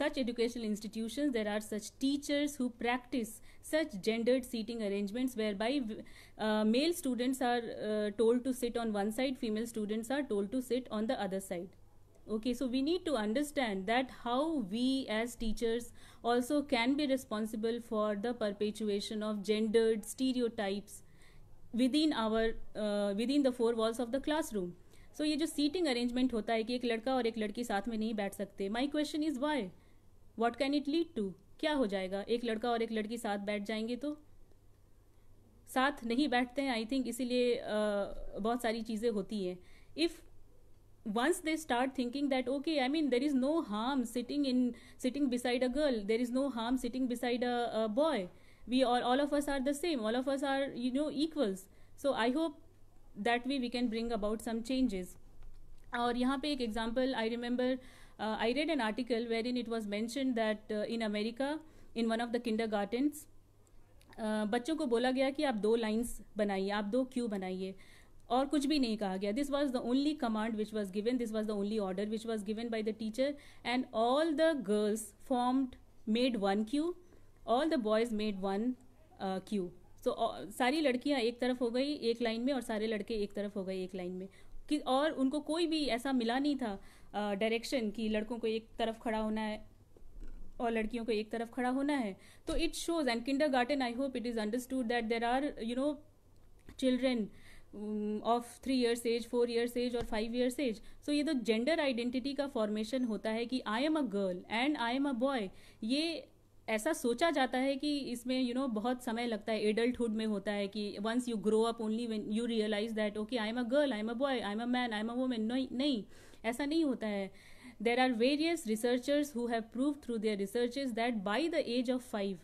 such educational institutions there are such teachers who practice such gendered seating arrangements whereby uh, male students are uh, told to sit on one side female students are told to sit on the other side okay so we need to understand that how we as teachers also can be responsible for the perpetuation of gendered stereotypes within our uh, within the four walls of the classroom so, ye jo seating arrangement hota hai ki ek ladka aur ek ladki साथ mein nahi baith sakte my question is why what can it lead to kya ho jayega ek ladka aur ek ladki साथ baith jayenge to साथ नहीं बैठते हैं I think इसीलिए बहुत सारी चीज़ें होती हैं if once they start thinking that okay i mean there is no harm sitting in sitting beside a girl there is no harm sitting beside a, a boy we all all of us are the same all of us are you know equals so i hope that way we can bring about some changes और यहाँ पे एक example I remember I read an article wherein it was mention that in America in one of the kindergartens बच्चों को बोला गया कि आप दो लाइन्स बनाइए आप दो क्यू बनाइए uh, और कुछ भी नहीं कहा गया this was the only command which was given this was the only order which was given by the teacher and all the girls formed made one queue all the boys made one queue so सारी लड़कियां एक तरफ हो गई एक line में और सारे लड़के एक तरफ हो गए एक लाइन में कि और उनको कोई भी ऐसा मिला नहीं था डायरेक्शन uh, कि लड़कों को एक तरफ खड़ा होना है और लड़कियों को एक तरफ खड़ा होना है तो it shows and kindergarten I hope it is understood that there are you know children of three years age four years age और फाइव ईयर्स एज सो ये तो जेंडर आइडेंटिटी का फॉर्मेशन होता है कि I am a girl and I am a boy ये ऐसा सोचा जाता है कि इसमें यू you नो know, बहुत समय लगता है एडल्टहुड में होता है कि once you grow up only when you realize that okay I am a girl I am a boy I am a man I am a woman नहीं ऐसा नहीं होता है there are various researchers who have prove through their researches that by the age of five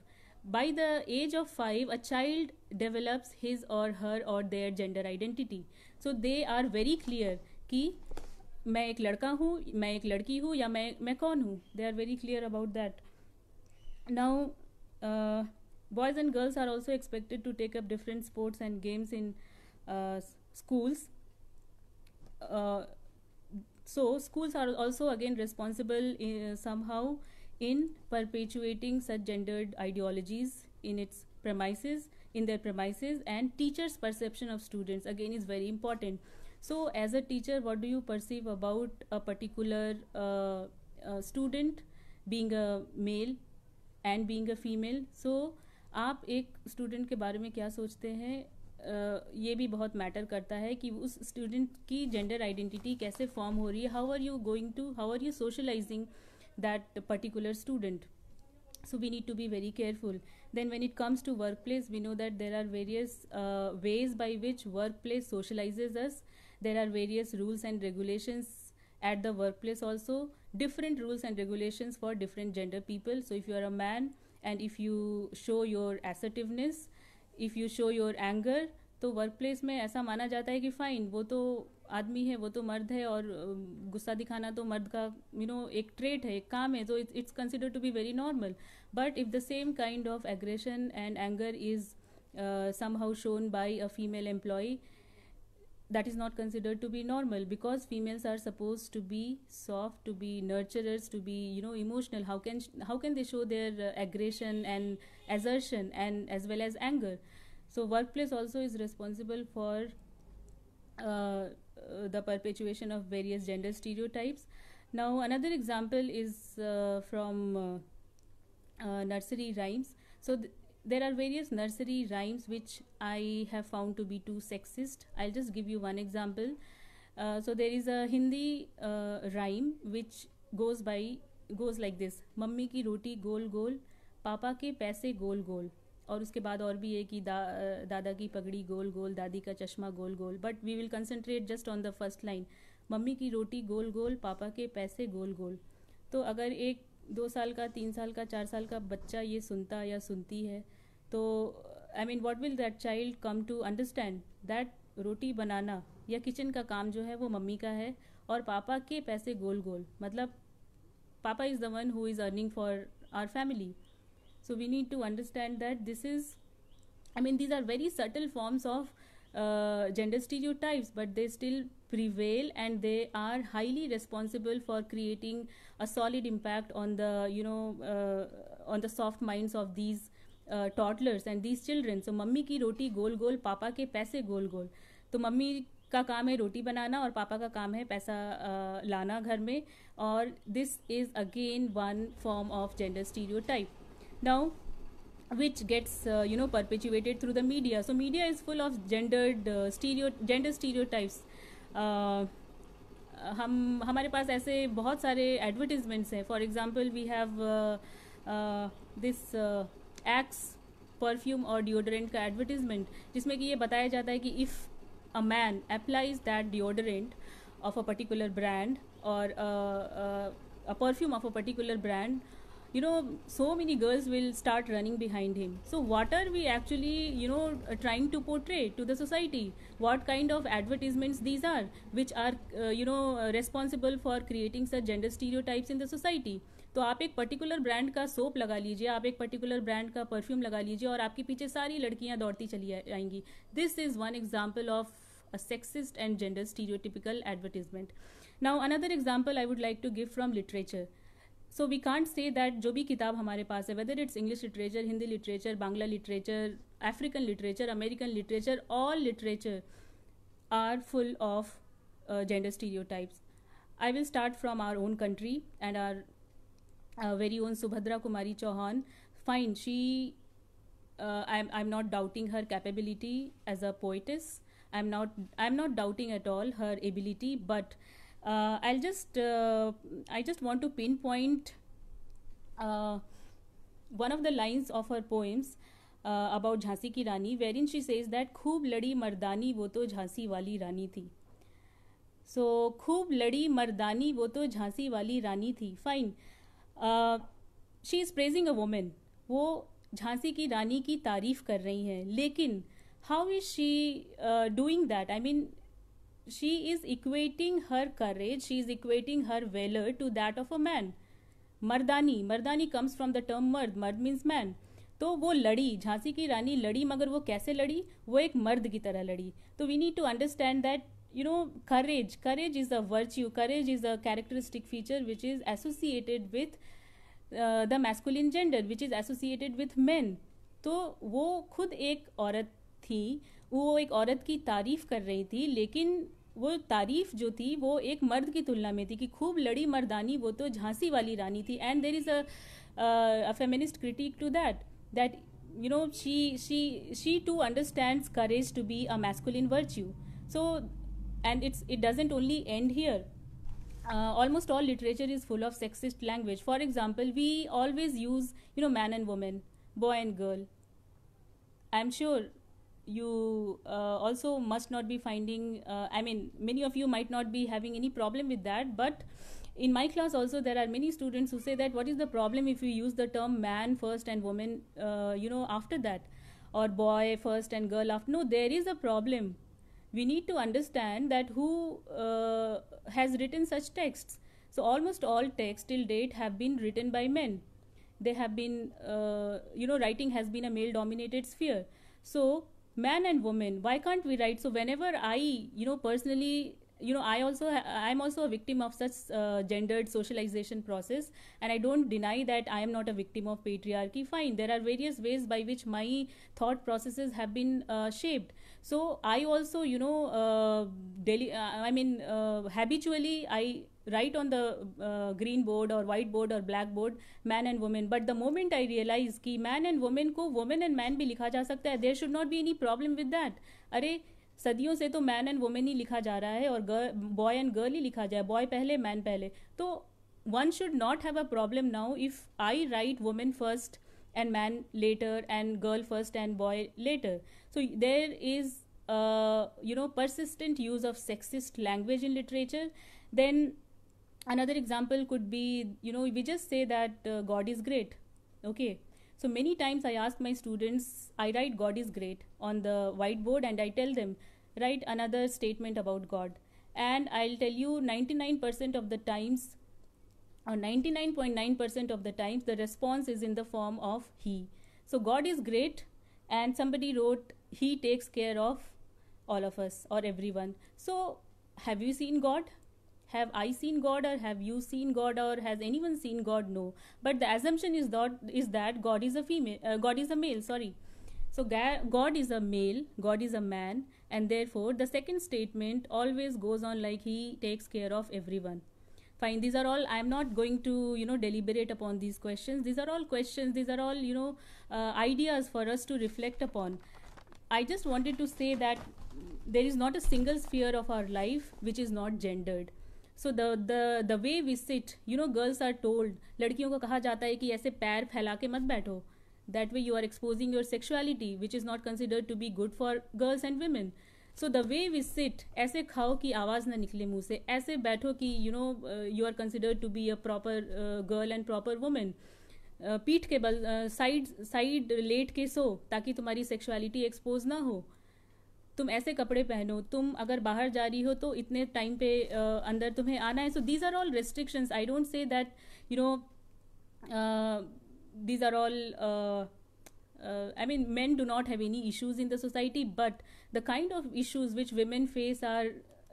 By the age of five, a child develops his or her or their gender identity. So they are very clear कि मैं एक लड़का हूँ मैं एक लड़की हूँ या मैं मैं कौन हूँ they are very clear about that now boys and girls are also expected to take up different sports and games in uh, schools. Uh, so schools are also again responsible uh, somehow in perpetuating such gendered ideologies in its premises in their premises and teachers perception of students again is very important so as a teacher what do you perceive about a particular uh, uh, student being a male and being a female so aap ek student ke bare mein kya sochte hain uh, bhi bahut matter karta hai ki us student ki gender identity kaise form ho rahi hai how are you going to how are you socializing uh, that particular student so we need to be very careful then when it comes to workplace we know that there are various uh, ways by which workplace socializes us there are various rules and regulations at the workplace also different rules and regulations for different gender people so if you are a man and if you show your assertiveness if you show your anger तो workplace में ऐसा माना जाता है कि fine वो तो आदमी है वो तो मर्द है और गुस्सा दिखाना तो मर्द का यू नो एक ट्रेट है एक काम है तो it's consider to be very normal but if the same kind of aggression and anger is somehow shown by a female employee that is not consider to be normal because females are suppose to be soft to be nurturers to be you know emotional how can how can they show their aggression and assertion and as well as anger So workplace also is responsible for uh, uh, the perpetuation of various gender stereotypes. Now another example is uh, from uh, uh, nursery rhymes. So th there are various nursery rhymes which I have found to be too sexist. I'll just give you one example. Uh, so there is a Hindi rhyme which goes by goes like this: "Mummy ki roti gol gol, papa ke paise gol gol." और उसके बाद और भी है कि दा दादा की पगड़ी गोल गोल दादी का चश्मा गोल गोल but we will concentrate just on the first line मम्मी की रोटी गोल गोल पापा के पैसे गोल गोल तो अगर एक दो साल का तीन साल का चार साल का बच्चा ये सुनता या सुनती है तो I mean what will that child come to understand that रोटी बनाना या किचन का काम जो है वो मम्मी का है और पापा के पैसे गोल गोल मतलब पापा is the one who is earning for our family So we need to understand that this is, I mean, these are very subtle forms of uh, gender stereotypes, but they still prevail and they are highly responsible for creating a solid impact on the, you know, uh, on the soft minds of these uh, toddlers and these children. So mummy ki roti gol gol, papa ke paise gol gol. तो mummy का काम है रोटी बनाना और पापा का काम है पैसा आ, लाना घर में और this is again one form of gender stereotype now which gets uh, you know perpetuated through the media so media is full of gendered uh, stereo gender stereotypes uh, uh हम हमारे पास ऐसे बहुत सारे एडवर्टिजमेंट्स हैं for example we have this Axe perfume और deodorant का advertisement जिसमें कि ये बताया जाता है कि if a man applies that deodorant of a particular brand और a perfume of a particular brand you know so many girls will start running behind him so what are we actually you know uh, trying to portray to the society what kind of advertisements these are which are uh, you know uh, responsible for creating such gender stereotypes in the society तो आप एक particular brand का soap लगा लीजिए आप एक particular brand का perfume लगा लीजिए और आपके पीछे सारी लड़कियां दौड़ती चली आएंगी this is one example of a sexist and gender stereotypical advertisement. Now, another example I would like to give from literature. So we can't say that जो भी किताब हमारे पास है whether it's English literature Hindi literature Bangla literature African literature American literature all literature are full of gender types I will start from our own country and our very own Subhadra Kumari Chauhan fine she I I am not doubting her capability as a poetess I am not I am not doubting at all her ability but uh, I'll just uh, I just want to pinpoint uh, one of the lines of her poems uh, about Jhansi ki Rani, wherein she says that खूब लड़ी मर्दानी वो तो झांसी वाली रानी थी सो so, खूब लड़ी मर्दानी वो तो झांसी वाली रानी थी fine she is praising a women वो झांसी की रानी की तारीफ कर रही हैं लेकिन how is she doing that I mean she is equating her courage, she is equating her valor to that of a man. मर्दानी मर्दानी कम्स फ्रॉम द टर्म मर्द मर्द मीन्स मैन तो वो लड़ी झांसी की रानी लड़ी मगर वो कैसे लड़ी वो एक मर्द की तरह लड़ी तो we need to understand that you know courage courage is a virtue courage is a characteristic feature which is associated with the masculine gender which is associated with man तो वो खुद एक औरत थी वो एक औरत की तारीफ़ कर रही थी लेकिन वो तारीफ जो थी वो एक मर्द की तुलना में थी कि खूब लड़ी मर्दानी वो तो झांसी वाली रानी थी and there is a feminist critic to that that you know she she she to understand courage to be a masculine virtue so and it's it doesn't only and here uh, almost all literature is full of sexist language. For example, we always use, you know, man and woman, boy and girl. I'm sure you uh, also must not be finding uh, i mean many of you might not be having any problem with that but in my class also there are many students who say that what is the problem if you use the term man first and woman uh, you know after that or boy first and girl after no there is a problem we need to understand that who uh, has written such texts so almost all texts till date have been written by men they have been uh, you know writing has been a male dominated sphere so man and woman why can't we write so whenever i you know personally you know i also i'm also a victim of such uh, gendered socialization process and i don't deny that i am not a victim of patriarchy fine there are various ways by which my thought processes have been uh, shaped so i also you know uh, daily uh, i mean uh, habitually i write on the green board or white board or black board man and woman but the moment i realize ki man and woman ko woman and man bhi likha ja sakta hai there should not be any problem with that अरे सदियों से तो man and women ही लिखा जा रहा है और boy and girl ही लिखा जाए बॉय पहले मैन पहले तो one should not have a problem now if I write women first and man later and girl first and boy later so there is you know persistent use of sexist language in literature then another example could be you know we just say that uh, god is great okay so many times i ask my students i write god is great on the whiteboard and i tell them write another statement about god and i'll tell you 99% of the times or 99.9% percent of the times the response is in the form of he so god is great and somebody wrote he takes care of all of us or everyone so have you seen god have i seen god or have you seen god or has anyone seen god no but the assumption is that is that god is a female uh, god is a male sorry so god is a male god is a man and therefore the second statement always goes on like he takes care of everyone fine these are all i'm not going to you know deliberate upon these questions these are all questions these are all you know uh, ideas for us to reflect upon i just wanted to say that there is not a single sphere of our life which is not gendered so the the the way we sit you know girls are told लड़कियों को कहा जाता है कि ऐसे पैर फैला के मत बैठो way you are exposing your sexuality, which is not considered to be good for girls and women. So the way we sit ऐसे खाओ कि आवाज़ ना निकले मुंह से ऐसे बैठो कि you know you are considered to be a proper girl and proper women पीठ के बल साइड uh, साइड लेट के सो ताकि तुम्हारी सेक्सुअलिटी एक्सपोज ना हो तुम ऐसे कपड़े पहनो तुम अगर बाहर जा रही हो तो इतने टाइम पे uh, अंदर तुम्हें आना है so these are all restrictions I don't say that you know these are all uh, I mean, men do not have any issues in the society, but the kind of issues which women face are,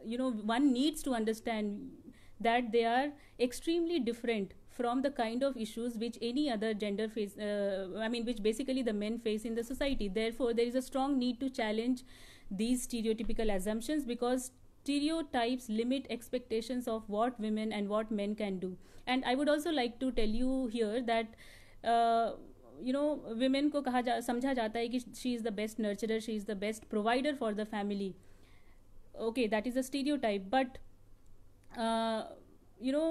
you know, one needs to understand that they are extremely different from the kind of issues which any other gender face, uh, I mean, which basically the men face in the society. Therefore, there is a strong need to challenge these stereotypical assumptions because stereotypes limit expectations of what women and what men can do. And I would also like to tell you here that. Uh, you know women को कहा जा समझा जाता है कि she is the best nurturer she is the best provider for the family okay that is a stereotype but you know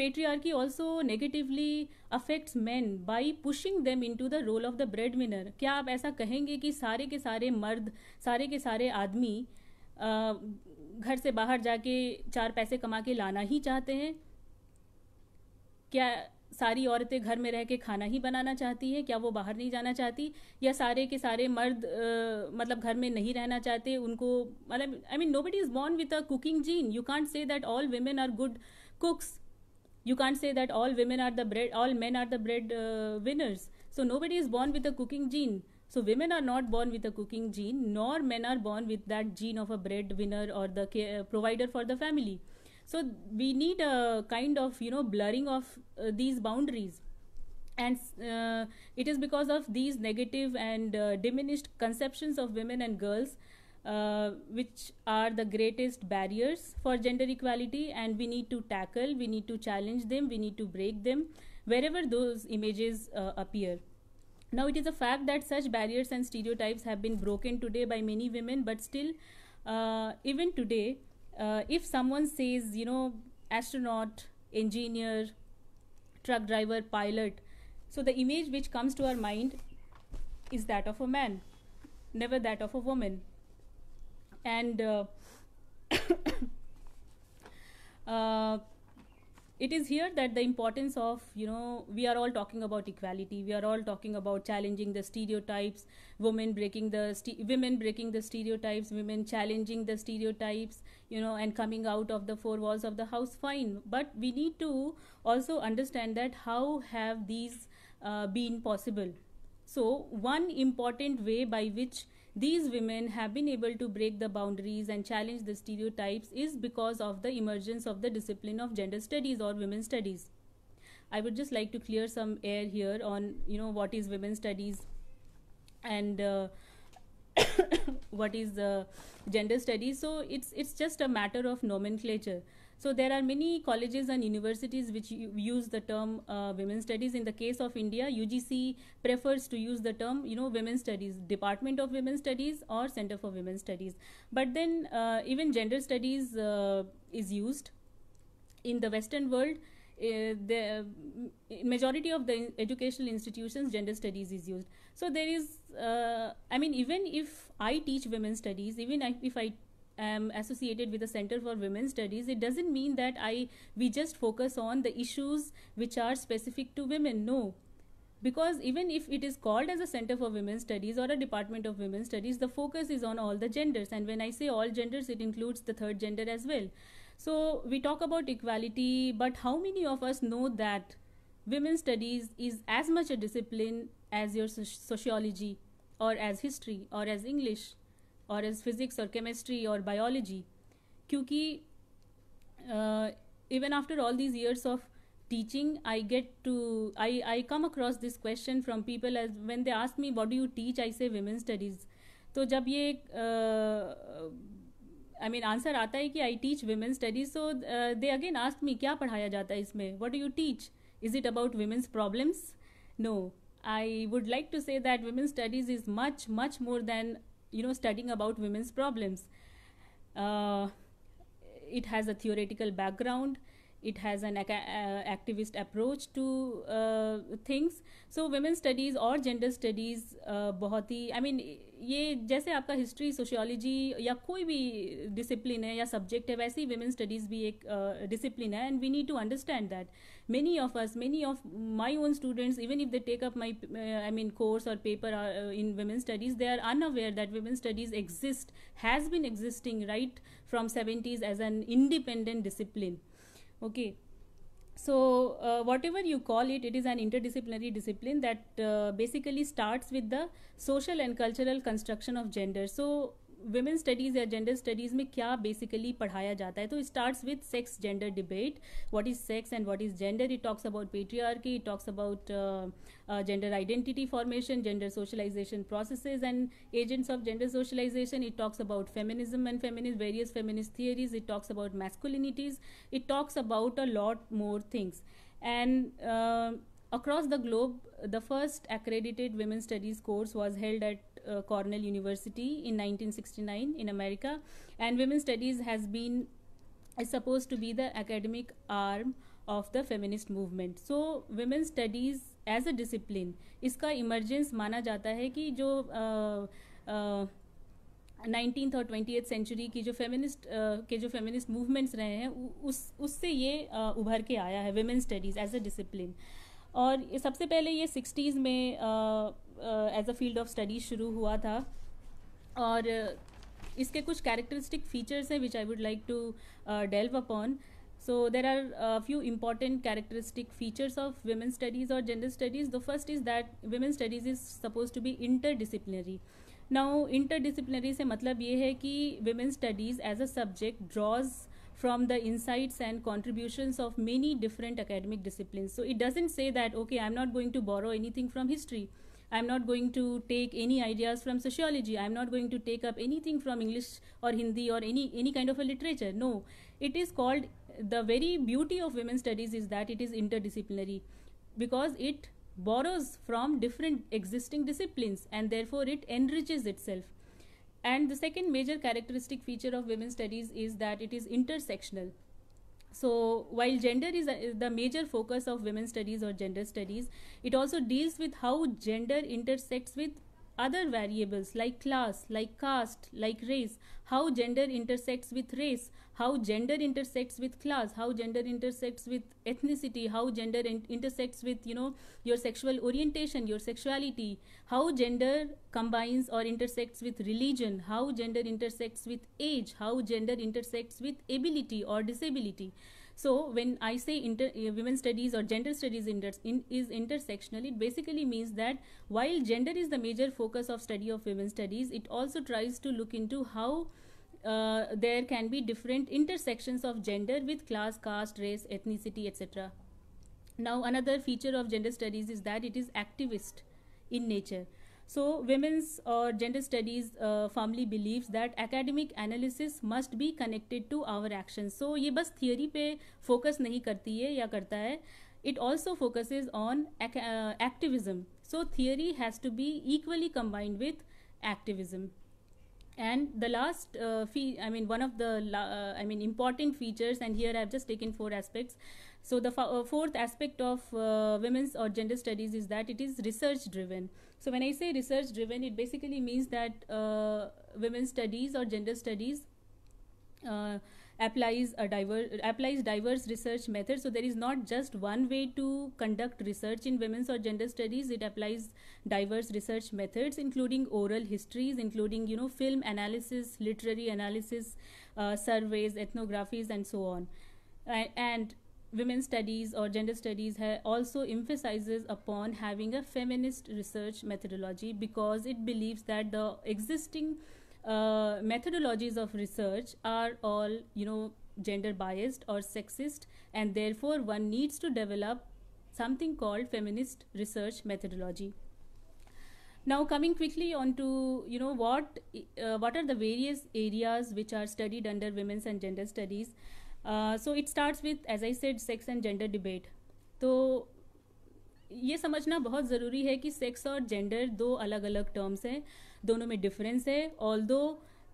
you also negatively affects man by pushing by in to the role of the breadwinner क्या आप ऐसा कहेंगे कि सारे के सारे मर्द सारे के सारे आदमी uh, घर से बाहर जाके चार पैसे कमा के लाना ही चाहते हैं क्या सारी औरतें घर में रह के खाना ही बनाना चाहती हैं क्या वो बाहर नहीं जाना चाहती या सारे के सारे मर्द uh, मतलब घर में नहीं रहना चाहते उनको मतलब I mean nobody is born with a cooking gene you can't say that all women are good cooks you can't say that all women are the bread all man are the breadwinners so nobody is born with a cooking gene so women are not born with a cooking gene nor man are born with that gene of a breadwinner और the provider for the family so we need a kind of you know blurring of uh, these boundaries and uh, it is because of these negative and uh, diminished conceptions of women and girls uh, which are the greatest barriers for gender equality and we need to tackle we need to challenge them we need to break them wherever those images uh, appear now it is a fact that such barriers and stereotypes have been broken today by many women but still uh, even today uh, if someone says you know astronaut engineer truck driver pilot so the image which comes to our mind is that of a man never that of a woman and uh, uh, it is here that the importance of you know we are all talking about equality we are all talking about challenging the stereotypes women breaking the women breaking the stereotypes women challenging the stereotypes you know and coming out of the four walls of the house fine but we need to also understand that how have these uh, been possible so one important way by which these women have been able to break the boundaries and challenge the stereotypes is because of the emergence of the discipline of gender studies or women's studies. I would just like to clear some air here on you know what is women's studies and uh, what is the uh, gender studies. So it's it's just a matter of nomenclature. So there are many colleges and universities which use the term uh, women studies. In the case of India, UGC prefers to use the term, you know, women studies, Department of Women Studies or Center for Women Studies. But then uh, even gender studies uh, is used. In the Western world, uh, the majority of the educational institutions gender studies is used so there is uh, i mean even if i teach women studies even if i am associated with the Center for Women Studies, it doesn't mean that I we just focus on the issues which are specific to women. No, because even if it is called as a center for women studies or a department of women studies the focus is on all the genders and when i say all genders it includes the third gender as well so we talk about equality but how many of us know that women studies is as much a discipline as your sociology or as history or as english और as physics और chemistry और biology क्योंकि even after all these years of teaching I get to I I come across this question from people as when they ask me what do you teach I say women studies तो जब ये I mean answer आता है कि I teach women studies so they again ask me क्या पढ़ाया जाता है इसमें what do you teach is it about women's problems no I would like to say that women studies is much much more than you know studying about women's problems uh, it has a theoretical background it has an uh, activist approach to uh, things so women studies और gender studies uh, बहुत ही I I mean mean, ये जैसे आपका history sociology या कोई भी discipline है या सब्जेक्ट है वैसे ही वेमेन स्टडीज़ भी एक डिसिप्लिन uh, है and we need to understand that many of us many of my own students even if they take up my I mean course और paper in women studies they are unaware that women studies exist has been existing right from seventies as an independent discipline okay so uh, whatever you call it it is an interdisciplinary discipline that uh, basically starts with the social and cultural construction of gender so women studies या gender studies में क्या basically पढ़ाया जाता है तो starts with sex gender debate what is sex and what is gender it talks about की it talks about gender identity formation gender socialization processes and agents of gender socialization it talks about feminism and feminism various feminist theories it talks about masculinities it talks about a lot more things and across the globe the first accredited women studies course was held at Cornell University in 1969 in America. And women's studies has been is supposed to be the academic arm of the feminist movement. So women's studies as a discipline इसका emergence माना जाता है कि जो 19th और 20th century की जो feminist uh, के जो फेमिनिस्ट मूवमेंट्स रहे हैं उस उससे ये uh, उभर के आया है women studies as a discipline और सबसे पहले ये 60s में uh, as a field of study शुरू हुआ था और uh, इसके कुछ कैरेक्टरिस्टिक फीचर्स हैं which I would like to delve upon so there are few important characteristic features of women studies और gender studies the first is that women studies is suppose to be interdisciplinary now interdisciplinary से मतलब ये है कि women studies as a subject draws from the insights and contributions of many different academic discipline so it doesn't say that okay I am not going to borrow thing from history I'm not going to take any ideas from sociology. I'm not going to take up anything from English or Hindi or any, any kind of a literature. No, it is called the very beauty of women studies is that it is interdisciplinary because it borrows from different existing disciplines and therefore it enriches itself. And the second major characteristic feature of women studies is that it is intersectional so while gender is, a, is the major focus of women's studies or gender studies, it also deals with how gender intersects with other variables like class, like caste, like race, how gender intersects with race, how gender intersects with class, how gender intersects with ethnicity, how gender in intersects with, you know, your sexual orientation, your sexuality, how gender combines or intersects with religion, how gender intersects with age, how gender intersects with ability or disability. So when I say inter, uh, eh, women studies or gender studies inter, in, is intersectional, it basically means that while gender is the major focus of study of women studies, it also tries to look into how uh, there can be different intersections of gender with class, caste, race, ethnicity, etc. Now another feature of gender studies is that it is activist in nature. So, women's or uh, gender studies uh, firmly believes that academic analysis must be connected to our actions. So, ये बस theory पे focus नहीं करती है या करता है it also focuses on ac uh, activism. So, theory has to be equally combined with activism. And the last, uh, I mean, one of the, uh, I mean, important features, and here I've just taken four aspects. So, the uh, fourth aspect of uh, women's or gender studies is that it is research driven. So when I say research driven, it basically means that uh, women's studies or gender studies uh, applies a diverse applies diverse research methods. So there is not just one way to conduct research in women's or gender studies. It applies diverse research methods, including oral histories, including you know film analysis, literary analysis, uh, surveys, ethnographies, and so on. and women's studies or gender studies also emphasizes upon having a feminist research methodology because it believes that the existing uh, methodologies of research are all you know gender biased or sexist and therefore one needs to develop something called feminist research methodology now coming quickly on to you know what uh, what are the various areas which are studied under women's and gender studies सो it starts with as I said sex and gender debate तो ये समझना बहुत ज़रूरी है कि sex और gender दो अलग अलग टर्म्स हैं दोनों में डिफरेंस है although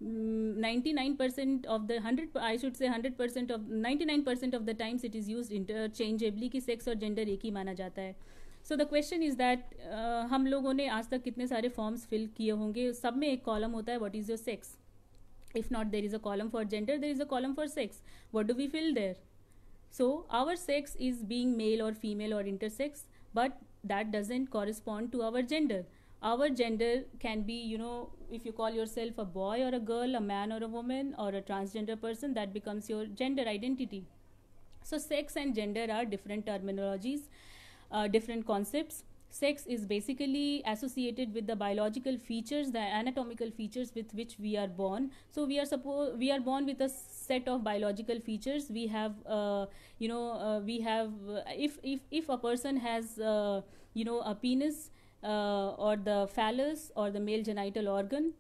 ninety nine percent of the hundred I should say hundred percent of ninety nine percent of the times it is use interchangeably कि सेक्स और जेंडर एक ही माना जाता है so the question is that हम लोगों ने आज तक कितने सारे फॉर्म्स फिल किए होंगे सब में एक कॉलम होता है what is your sex if not there is a column for gender there is a column for sex what do we fill there so our sex is being male or female or intersex but that doesn't correspond to our gender our gender can be you know if you call yourself a boy or a girl a man or a woman or a transgender person that becomes your gender identity so sex and gender are different terminologies uh, different concepts sex is basically associated with the biological features the anatomical features with which we are born so we are suppose we are born with a set of biological features we have uh, you know uh, we have uh, if if if a person has uh, you know a penis uh, or the phallus or the male genital organ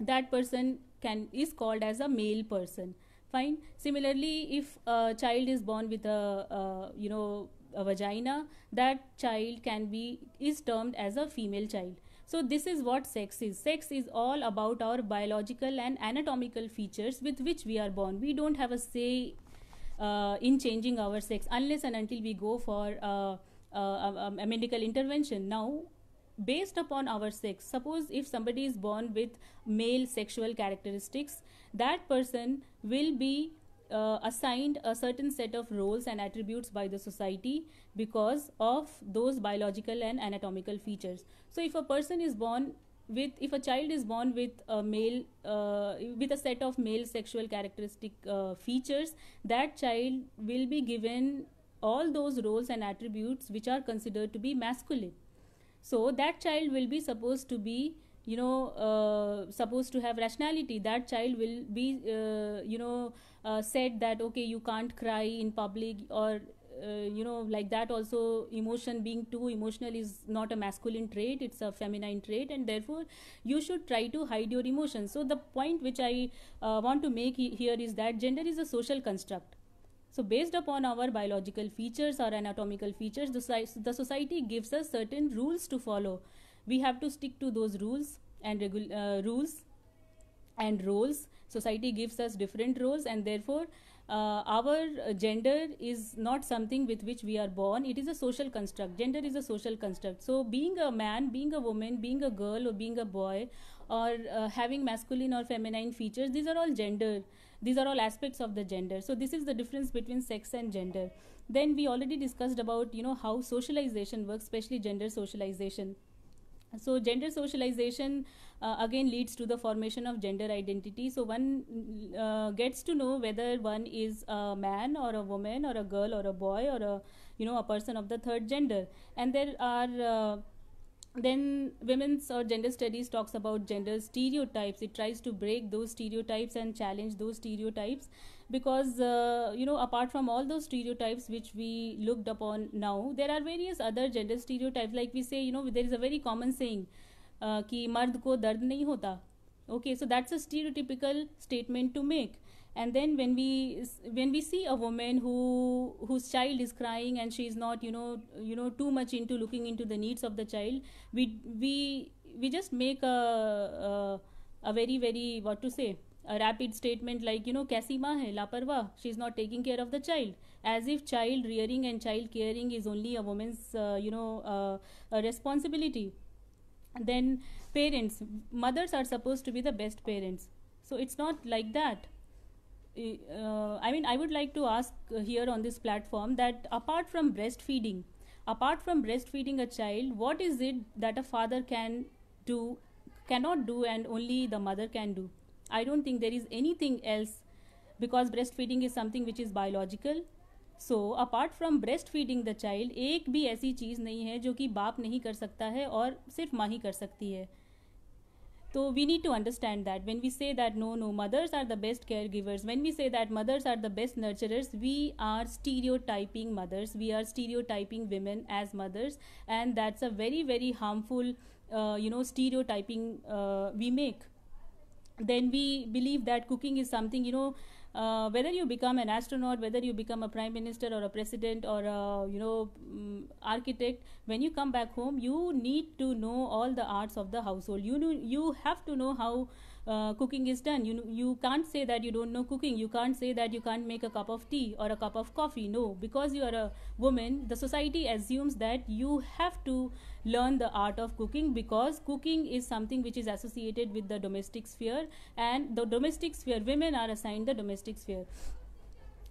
that person can is called as a male person fine similarly if a child is born with a uh, you know a vagina, that child can be is termed as a female child. So this is what sex is. Sex is all about our biological and anatomical features with which we are born. We don't have a say uh, in changing our sex unless and until we go for uh, uh, um, um, a medical intervention. Now, based upon our sex, suppose if somebody is born with male sexual characteristics, that person will be uh, assigned a certain set of roles and attributes by the society because of those biological and anatomical features so if a person is born with if a child is born with a male uh, with a set of male sexual characteristic uh, features that child will be given all those roles and attributes which are considered to be masculine so that child will be supposed to be you know uh, supposed to have rationality that child will be uh, you know uh, said that okay you can't cry in public or uh, you know like that also emotion being too emotional is not a masculine trait it's a feminine trait and therefore you should try to hide your emotions so the point which i uh, want to make he- here is that gender is a social construct so based upon our biological features or anatomical features the, the society gives us certain rules to follow we have to stick to those rules and regu- uh, rules and roles society gives us different roles and therefore uh, our gender is not something with which we are born it is a social construct gender is a social construct so being a man being a woman being a girl or being a boy or uh, having masculine or feminine features these are all gender these are all aspects of the gender so this is the difference between sex and gender then we already discussed about you know how socialization works especially gender socialization so gender socialization uh, again leads to the formation of gender identity. So one uh, gets to know whether one is a man or a woman or a girl or a boy or a you know a person of the third gender. And there are uh, then women's or gender studies talks about gender stereotypes it tries to break those stereotypes and challenge those stereotypes because uh, you know apart from all those stereotypes which we looked upon now there are various other gender stereotypes like we say you know there is a very common saying कि मर्द को दर्द नहीं होता okay so that's a typical statement to make and then when we when we see a women whose child is crying and she is not you know you know too much into looking in to the needs of the child we we just make a very very what to say rapid statement like you know कैसी माँ है लापरवाह she is not taking care of the child as if child rearing and child caring is only a women's you know responsibility then parents mothers are supposed to be the best parents so it's not like that uh, i mean i would like to ask here on this platform that apart from breastfeeding apart from breastfeeding a child what is it that a father can do cannot do and only the mother can do i don't think there is anything else because breastfeeding is something which is biological सो apart from breast feeding the child एक भी ऐसी चीज़ नहीं है जो कि बाप नहीं कर सकता है और सिर्फ माँ ही कर सकती है तो we need to understand that when we say that no no mothers are the best care givers when we say that mothers are the best nurturers we are stereotyping mothers we are stereotyping women as mothers and that's a very very harmful you know stereotyping we make then we believe that cooking is something you know uh, whether you become an astronaut, whether you become a prime minister or a president or a uh, you know mm, architect, when you come back home you need to know all the arts of the household you know you have to know how uh, cooking is done you you can't say that you don't know cooking you can't say that you can't make a cup of tea or a cup of coffee no because you are a woman the society assumes that you have to learn the art of cooking because cooking is something which is associated with the domestic sphere and the domestic sphere women are assigned the domestic sphere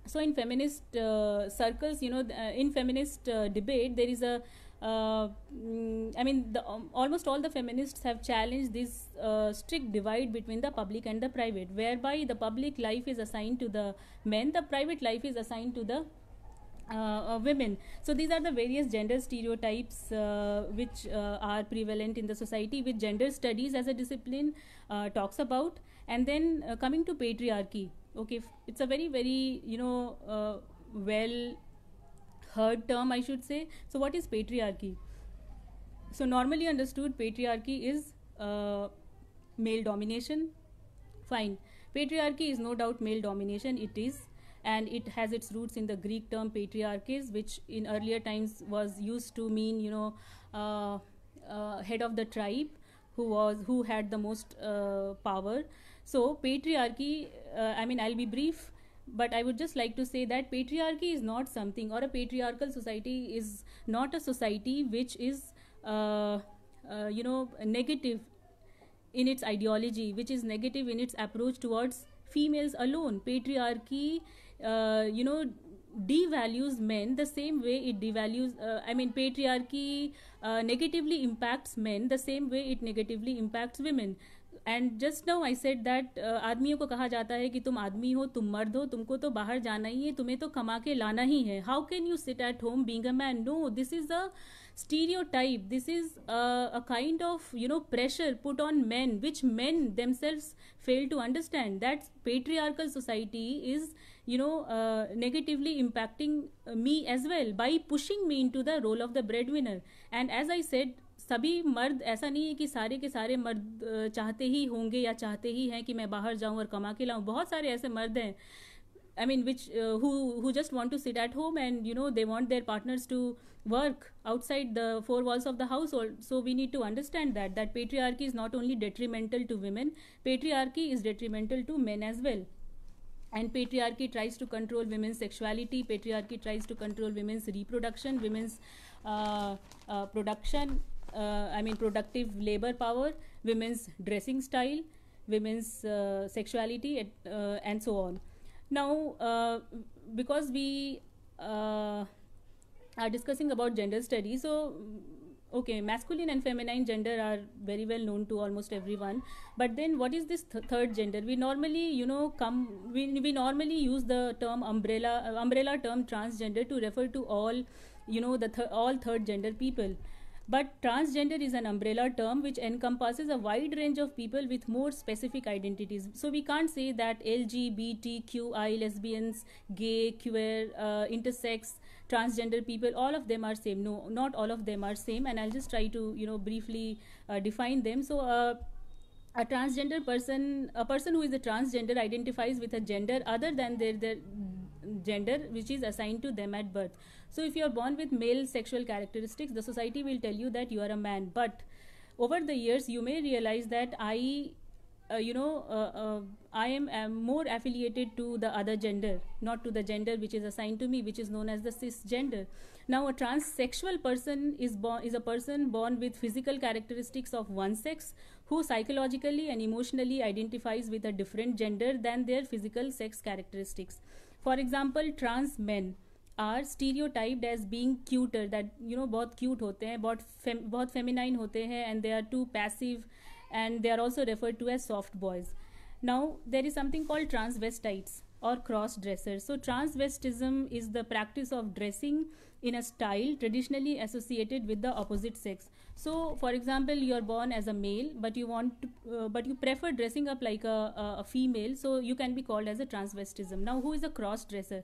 so in feminist uh, circles you know uh, in feminist uh, debate there is a uh, mm, I mean, the, um, almost all the feminists have challenged this uh, strict divide between the public and the private, whereby the public life is assigned to the men, the private life is assigned to the uh, uh women. So these are the various gender stereotypes uh, which uh, are prevalent in the society, which gender studies as a discipline talks about. And then coming to patriarchy, okay, it's a very, very, you know, well third term, I should say. So, what is patriarchy? So, normally understood, patriarchy is uh, male domination. Fine. Patriarchy is no doubt male domination, it is. And it has its roots in the Greek term patriarchies which in earlier times was used to mean, you know, uh, uh, head of the tribe who was who had the most uh, power so patriarchy uh, i mean i'll be brief but I would just like to say that patriarchy is not something, or a patriarchal society is not a society which is, uh, uh, you know, negative in its ideology, which is negative in its approach towards females alone. Patriarchy, uh, you know, devalues men the same way it devalues uh, i mean patriarchy uh, negatively impacts men the same way it negatively impacts women and just now I said that आदमियों को कहा जाता है कि तुम आदमी हो तुम मर्द हो तुमको तो बाहर जाना ही है तुम्हें तो कमा के लाना ही है how can you sit at home being a man no this is a stereotype this is a kind of you know pressure put on man which man themselves fail to understand that patriarchal society is you know negatively impacting me as well by pushing me in to the role of the breadwinner and as I said सभी मर्द ऐसा नहीं है कि सारे के सारे मर्द चाहते ही होंगे या चाहते ही हैं कि मैं बाहर जाऊं और कमा के लाऊं बहुत सारे ऐसे मर्द हैं I mean which who just want to sit at home and you know they want their partners to work outside the four walls of the house so we need to understand that that patriarchy is not only detrimental to women patriarchy is detrimental to man as well and patriarchy tries to control women's sexuality patriarchy tries to control women's reproduction women's production uh, I mean, productive labor power, women's dressing style, women's uh, sexuality, et, uh, and so on. Now, uh, because we uh, are discussing about gender studies, so mm, okay, masculine and feminine gender are very well known to almost everyone. But then, what is this th third gender? We normally, you know, come we, we normally use the term umbrella uh, umbrella term transgender to refer to all, you know, the th all third gender people. But transgender is an umbrella term which encompasses a wide range of people with more specific identities. So we can't say that LGBTQI, lesbians, gay, queer, uh, intersex, transgender people, all of them are same. No, not all of them are same. And I'll just try to, you know, briefly uh, define them. So, uh, a transgender person, a person who is a transgender identifies with a gender other than their, their gender which is assigned to them at birth. So if you are born with male sexual characteristics, the society will tell you that you are a man. But over the years, you may realize that I, uh, you know, uh, uh, I am, am more affiliated to the other gender, not to the gender which is assigned to me, which is known as the cisgender. Now, a transsexual person is born is a person born with physical characteristics of one sex who psychologically and emotionally identifies with a different gender than their physical sex characteristics. For example, trans men are stereotyped as being cuter that you know बहुत cute होते हैं बहुत fem, बहुत feminine होते हैं and they are too passive and they are also refer to as soft boys now there is something called or cross dressers. So, transvestism is the practice of dressing in a style traditionally associated with the opposite sex. So, for example, you're born as a male, but you want, uh, but you prefer dressing up like a, a female, so you can be called as a transvestism. Now, who is a cross dresser?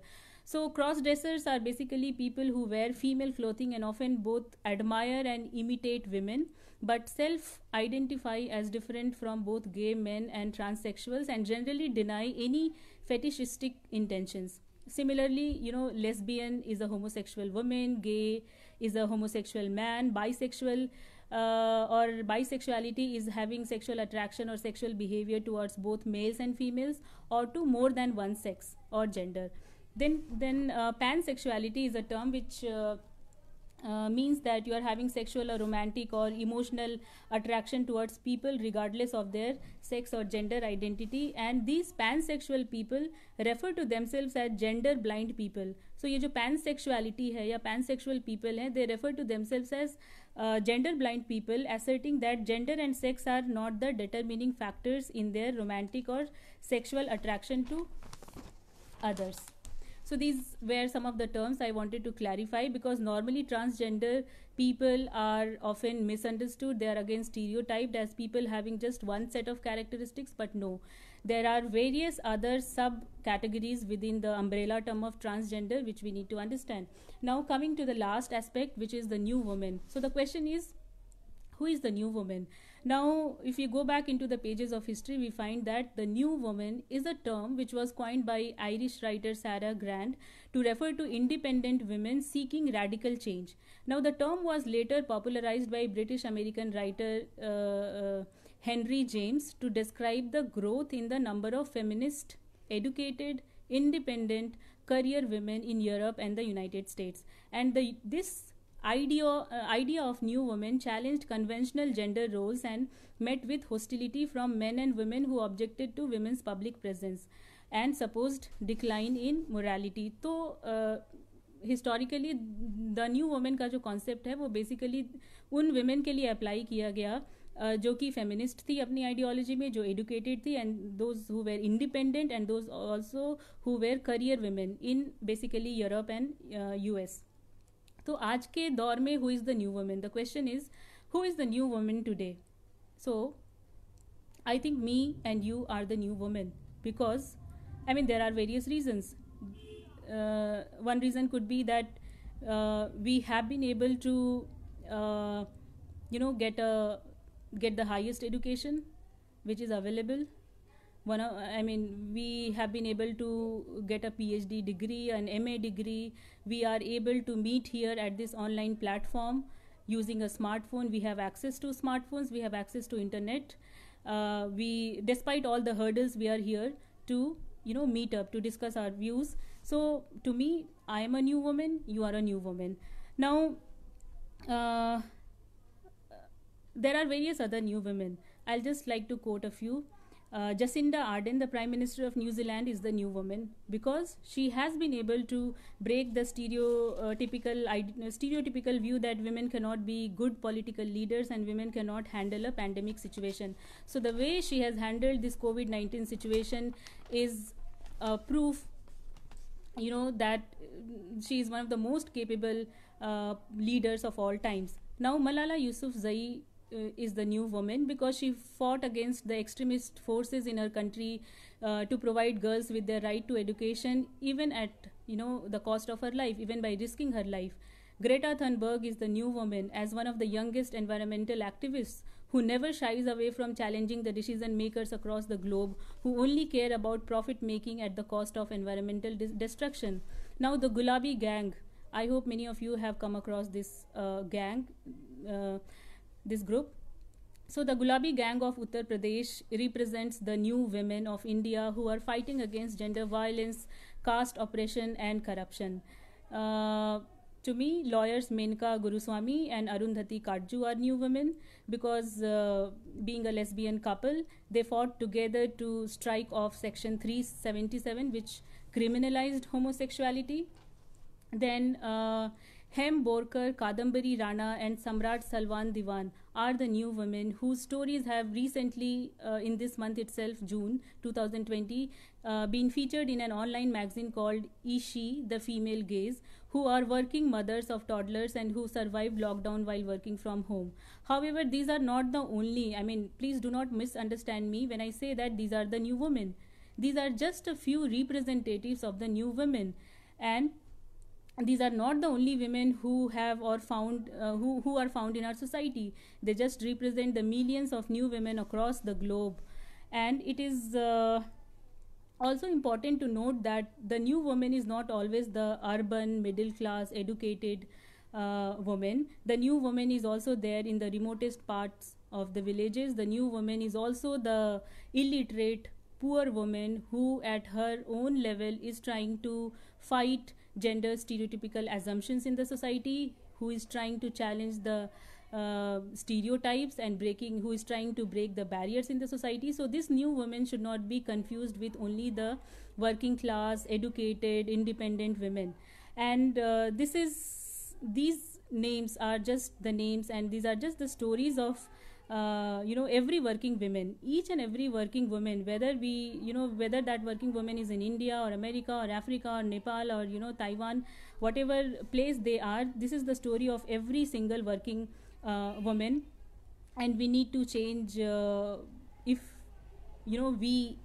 So, cross dressers are basically people who wear female clothing and often both admire and imitate women, but self identify as different from both gay men and transsexuals and generally deny any fetishistic intentions. Similarly, you know, lesbian is a homosexual woman, gay is a homosexual man, bisexual. Uh, or bisexuality is having sexual attraction or sexual behavior towards both males and females or to more than one sex or gender. Then, then uh, pansexuality is a term which uh, uh, means that you are having sexual or romantic or emotional attraction towards people regardless of their sex or gender identity and these pansexual people refer to themselves as gender blind people so ये जो pansexuality है या pansexual people हैं they refer to themselves as uh, gender blind people asserting that gender and sex are not the determining factors in their romantic or sexual attraction to others so these were some of the terms I wanted to clarify because normally transgender people are often misunderstood. They are again stereotyped as people having just one set of characteristics, but no. There are various other subcategories within the umbrella term of transgender which we need to understand. Now coming to the last aspect which is the new woman. So the question is, who is the new woman? Now, if we go back into the pages of history, we find that the new woman is a term which was coined by Irish writer Sarah Grand to refer to independent women seeking radical change. Now, the term was later popularized by British American writer uh, uh, Henry James to describe the growth in the number of feminist, educated, independent, career women in Europe and the United States. And the, this idea, uh, idea of new women challenged conventional gender roles and met with hostility from men and women who objected to women's public presence and supposed decline in morality तो historically the new women का जो concept है वो basically उन women के लिए apply किया गया uh, जो कि फेमिनिस्ट थी अपनी आइडियोलॉजी में जो एडुकेटेड थी and those who were independent and those also who were career women in basically Europe and US तो आज के दौर में who is the new women the question is who is the new women today so I think me and you are the new women because I mean there are various reasons one reason could be that we have been able to you know gate gate the highest education which is available one of, i mean we have been able to get a phd degree an ma degree we are able to meet here at this online platform using a smartphone we have access to smartphones we have access to internet uh, we despite all the hurdles we are here to you know meet up to discuss our views so to me i am a new woman you are a new woman now uh, there are various other new women i'll just like to quote a few uh, Jacinda Ardern, the Prime Minister of New Zealand, is the new woman because she has been able to break the stereotypical uh, uh, stereotypical view that women cannot be good political leaders and women cannot handle a pandemic situation. So the way she has handled this COVID-19 situation is uh, proof, you know, that uh, she is one of the most capable uh, leaders of all times. Now Malala Yousafzai uh, is the new woman because she fought against the extremist forces in her country uh, to provide girls with their right to education, even at you know the cost of her life, even by risking her life. Greta Thunberg is the new woman as one of the youngest environmental activists who never shies away from challenging the decision makers across the globe who only care about profit making at the cost of environmental de destruction. Now, the Gulabi gang, I hope many of you have come across this uh, gang. Uh, this group. So the Gulabi Gang of Uttar Pradesh represents the new women of India who are fighting against gender violence, caste oppression, and corruption. Uh, to me, lawyers Menka Guruswamy and Arundhati Karju are new women because, uh, being a lesbian couple, they fought together to strike off Section 377, which criminalized homosexuality. Then uh, Hem Borkar, Kadambari Rana, and Samrat Salwan Diwan are the new women whose stories have recently, uh, in this month itself, June 2020, uh, been featured in an online magazine called Ishi, The Female Gaze, who are working mothers of toddlers and who survived lockdown while working from home. However, these are not the only, I mean, please do not misunderstand me when I say that these are the new women. These are just a few representatives of the new women. And these are not the only women who have or found uh, who, who are found in our society they just represent the millions of new women across the globe and it is uh, also important to note that the new woman is not always the urban middle class educated uh, woman the new woman is also there in the remotest parts of the villages the new woman is also the illiterate poor woman who at her own level is trying to fight gender stereotypical assumptions in the society, who is trying to challenge the uh, stereotypes and breaking who is trying to break the barriers in the society so this new woman should not be confused with only the working class educated independent women and uh, this is these names are just the names and these are just the stories of uh, you know every working woman each and every working woman whether we you know whether that working woman is in india or america or africa or nepal or you know taiwan whatever place they are this is the story of every single working uh, woman and we need to change uh, if you know we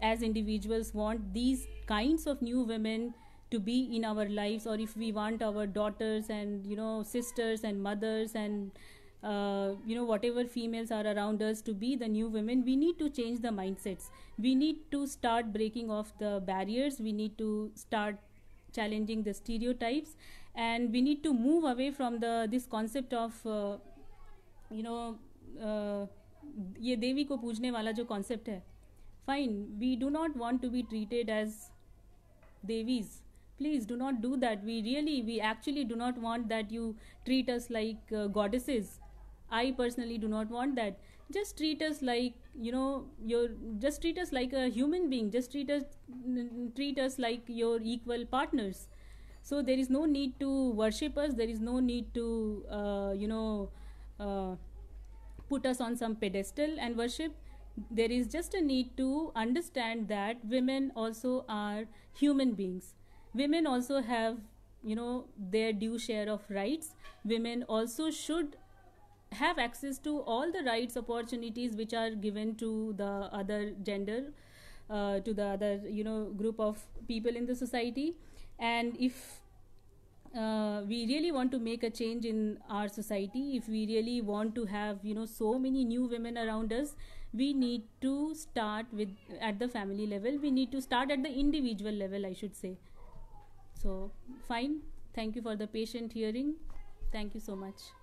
as individuals want these kinds of new women to be in our lives or if we want our daughters and you know sisters and mothers and uh, you know whatever females are around us to be the new women we need to change the mindsets we need to start breaking off the barriers we need to start challenging the stereotypes and we need to move away from the this concept of uh, you know uh, ये देवी को पूजने वाला जो concept है fine we do not want to be treated as please do not do that we really we actually do not want that you treat us like uh, goddesses I personally do not want that. Just treat us like you know your just treat us like a human being. Just treat us treat us like your equal partners. So there is no need to worship us. There is no need to uh, you know uh, put us on some pedestal and worship. There is just a need to understand that women also are human beings. Women also have you know their due share of rights. Women also should have access to all the rights opportunities which are given to the other gender uh, to the other you know group of people in the society and if uh, we really want to make a change in our society if we really want to have you know so many new women around us we need to start with at the family level we need to start at the individual level i should say so fine thank you for the patient hearing thank you so much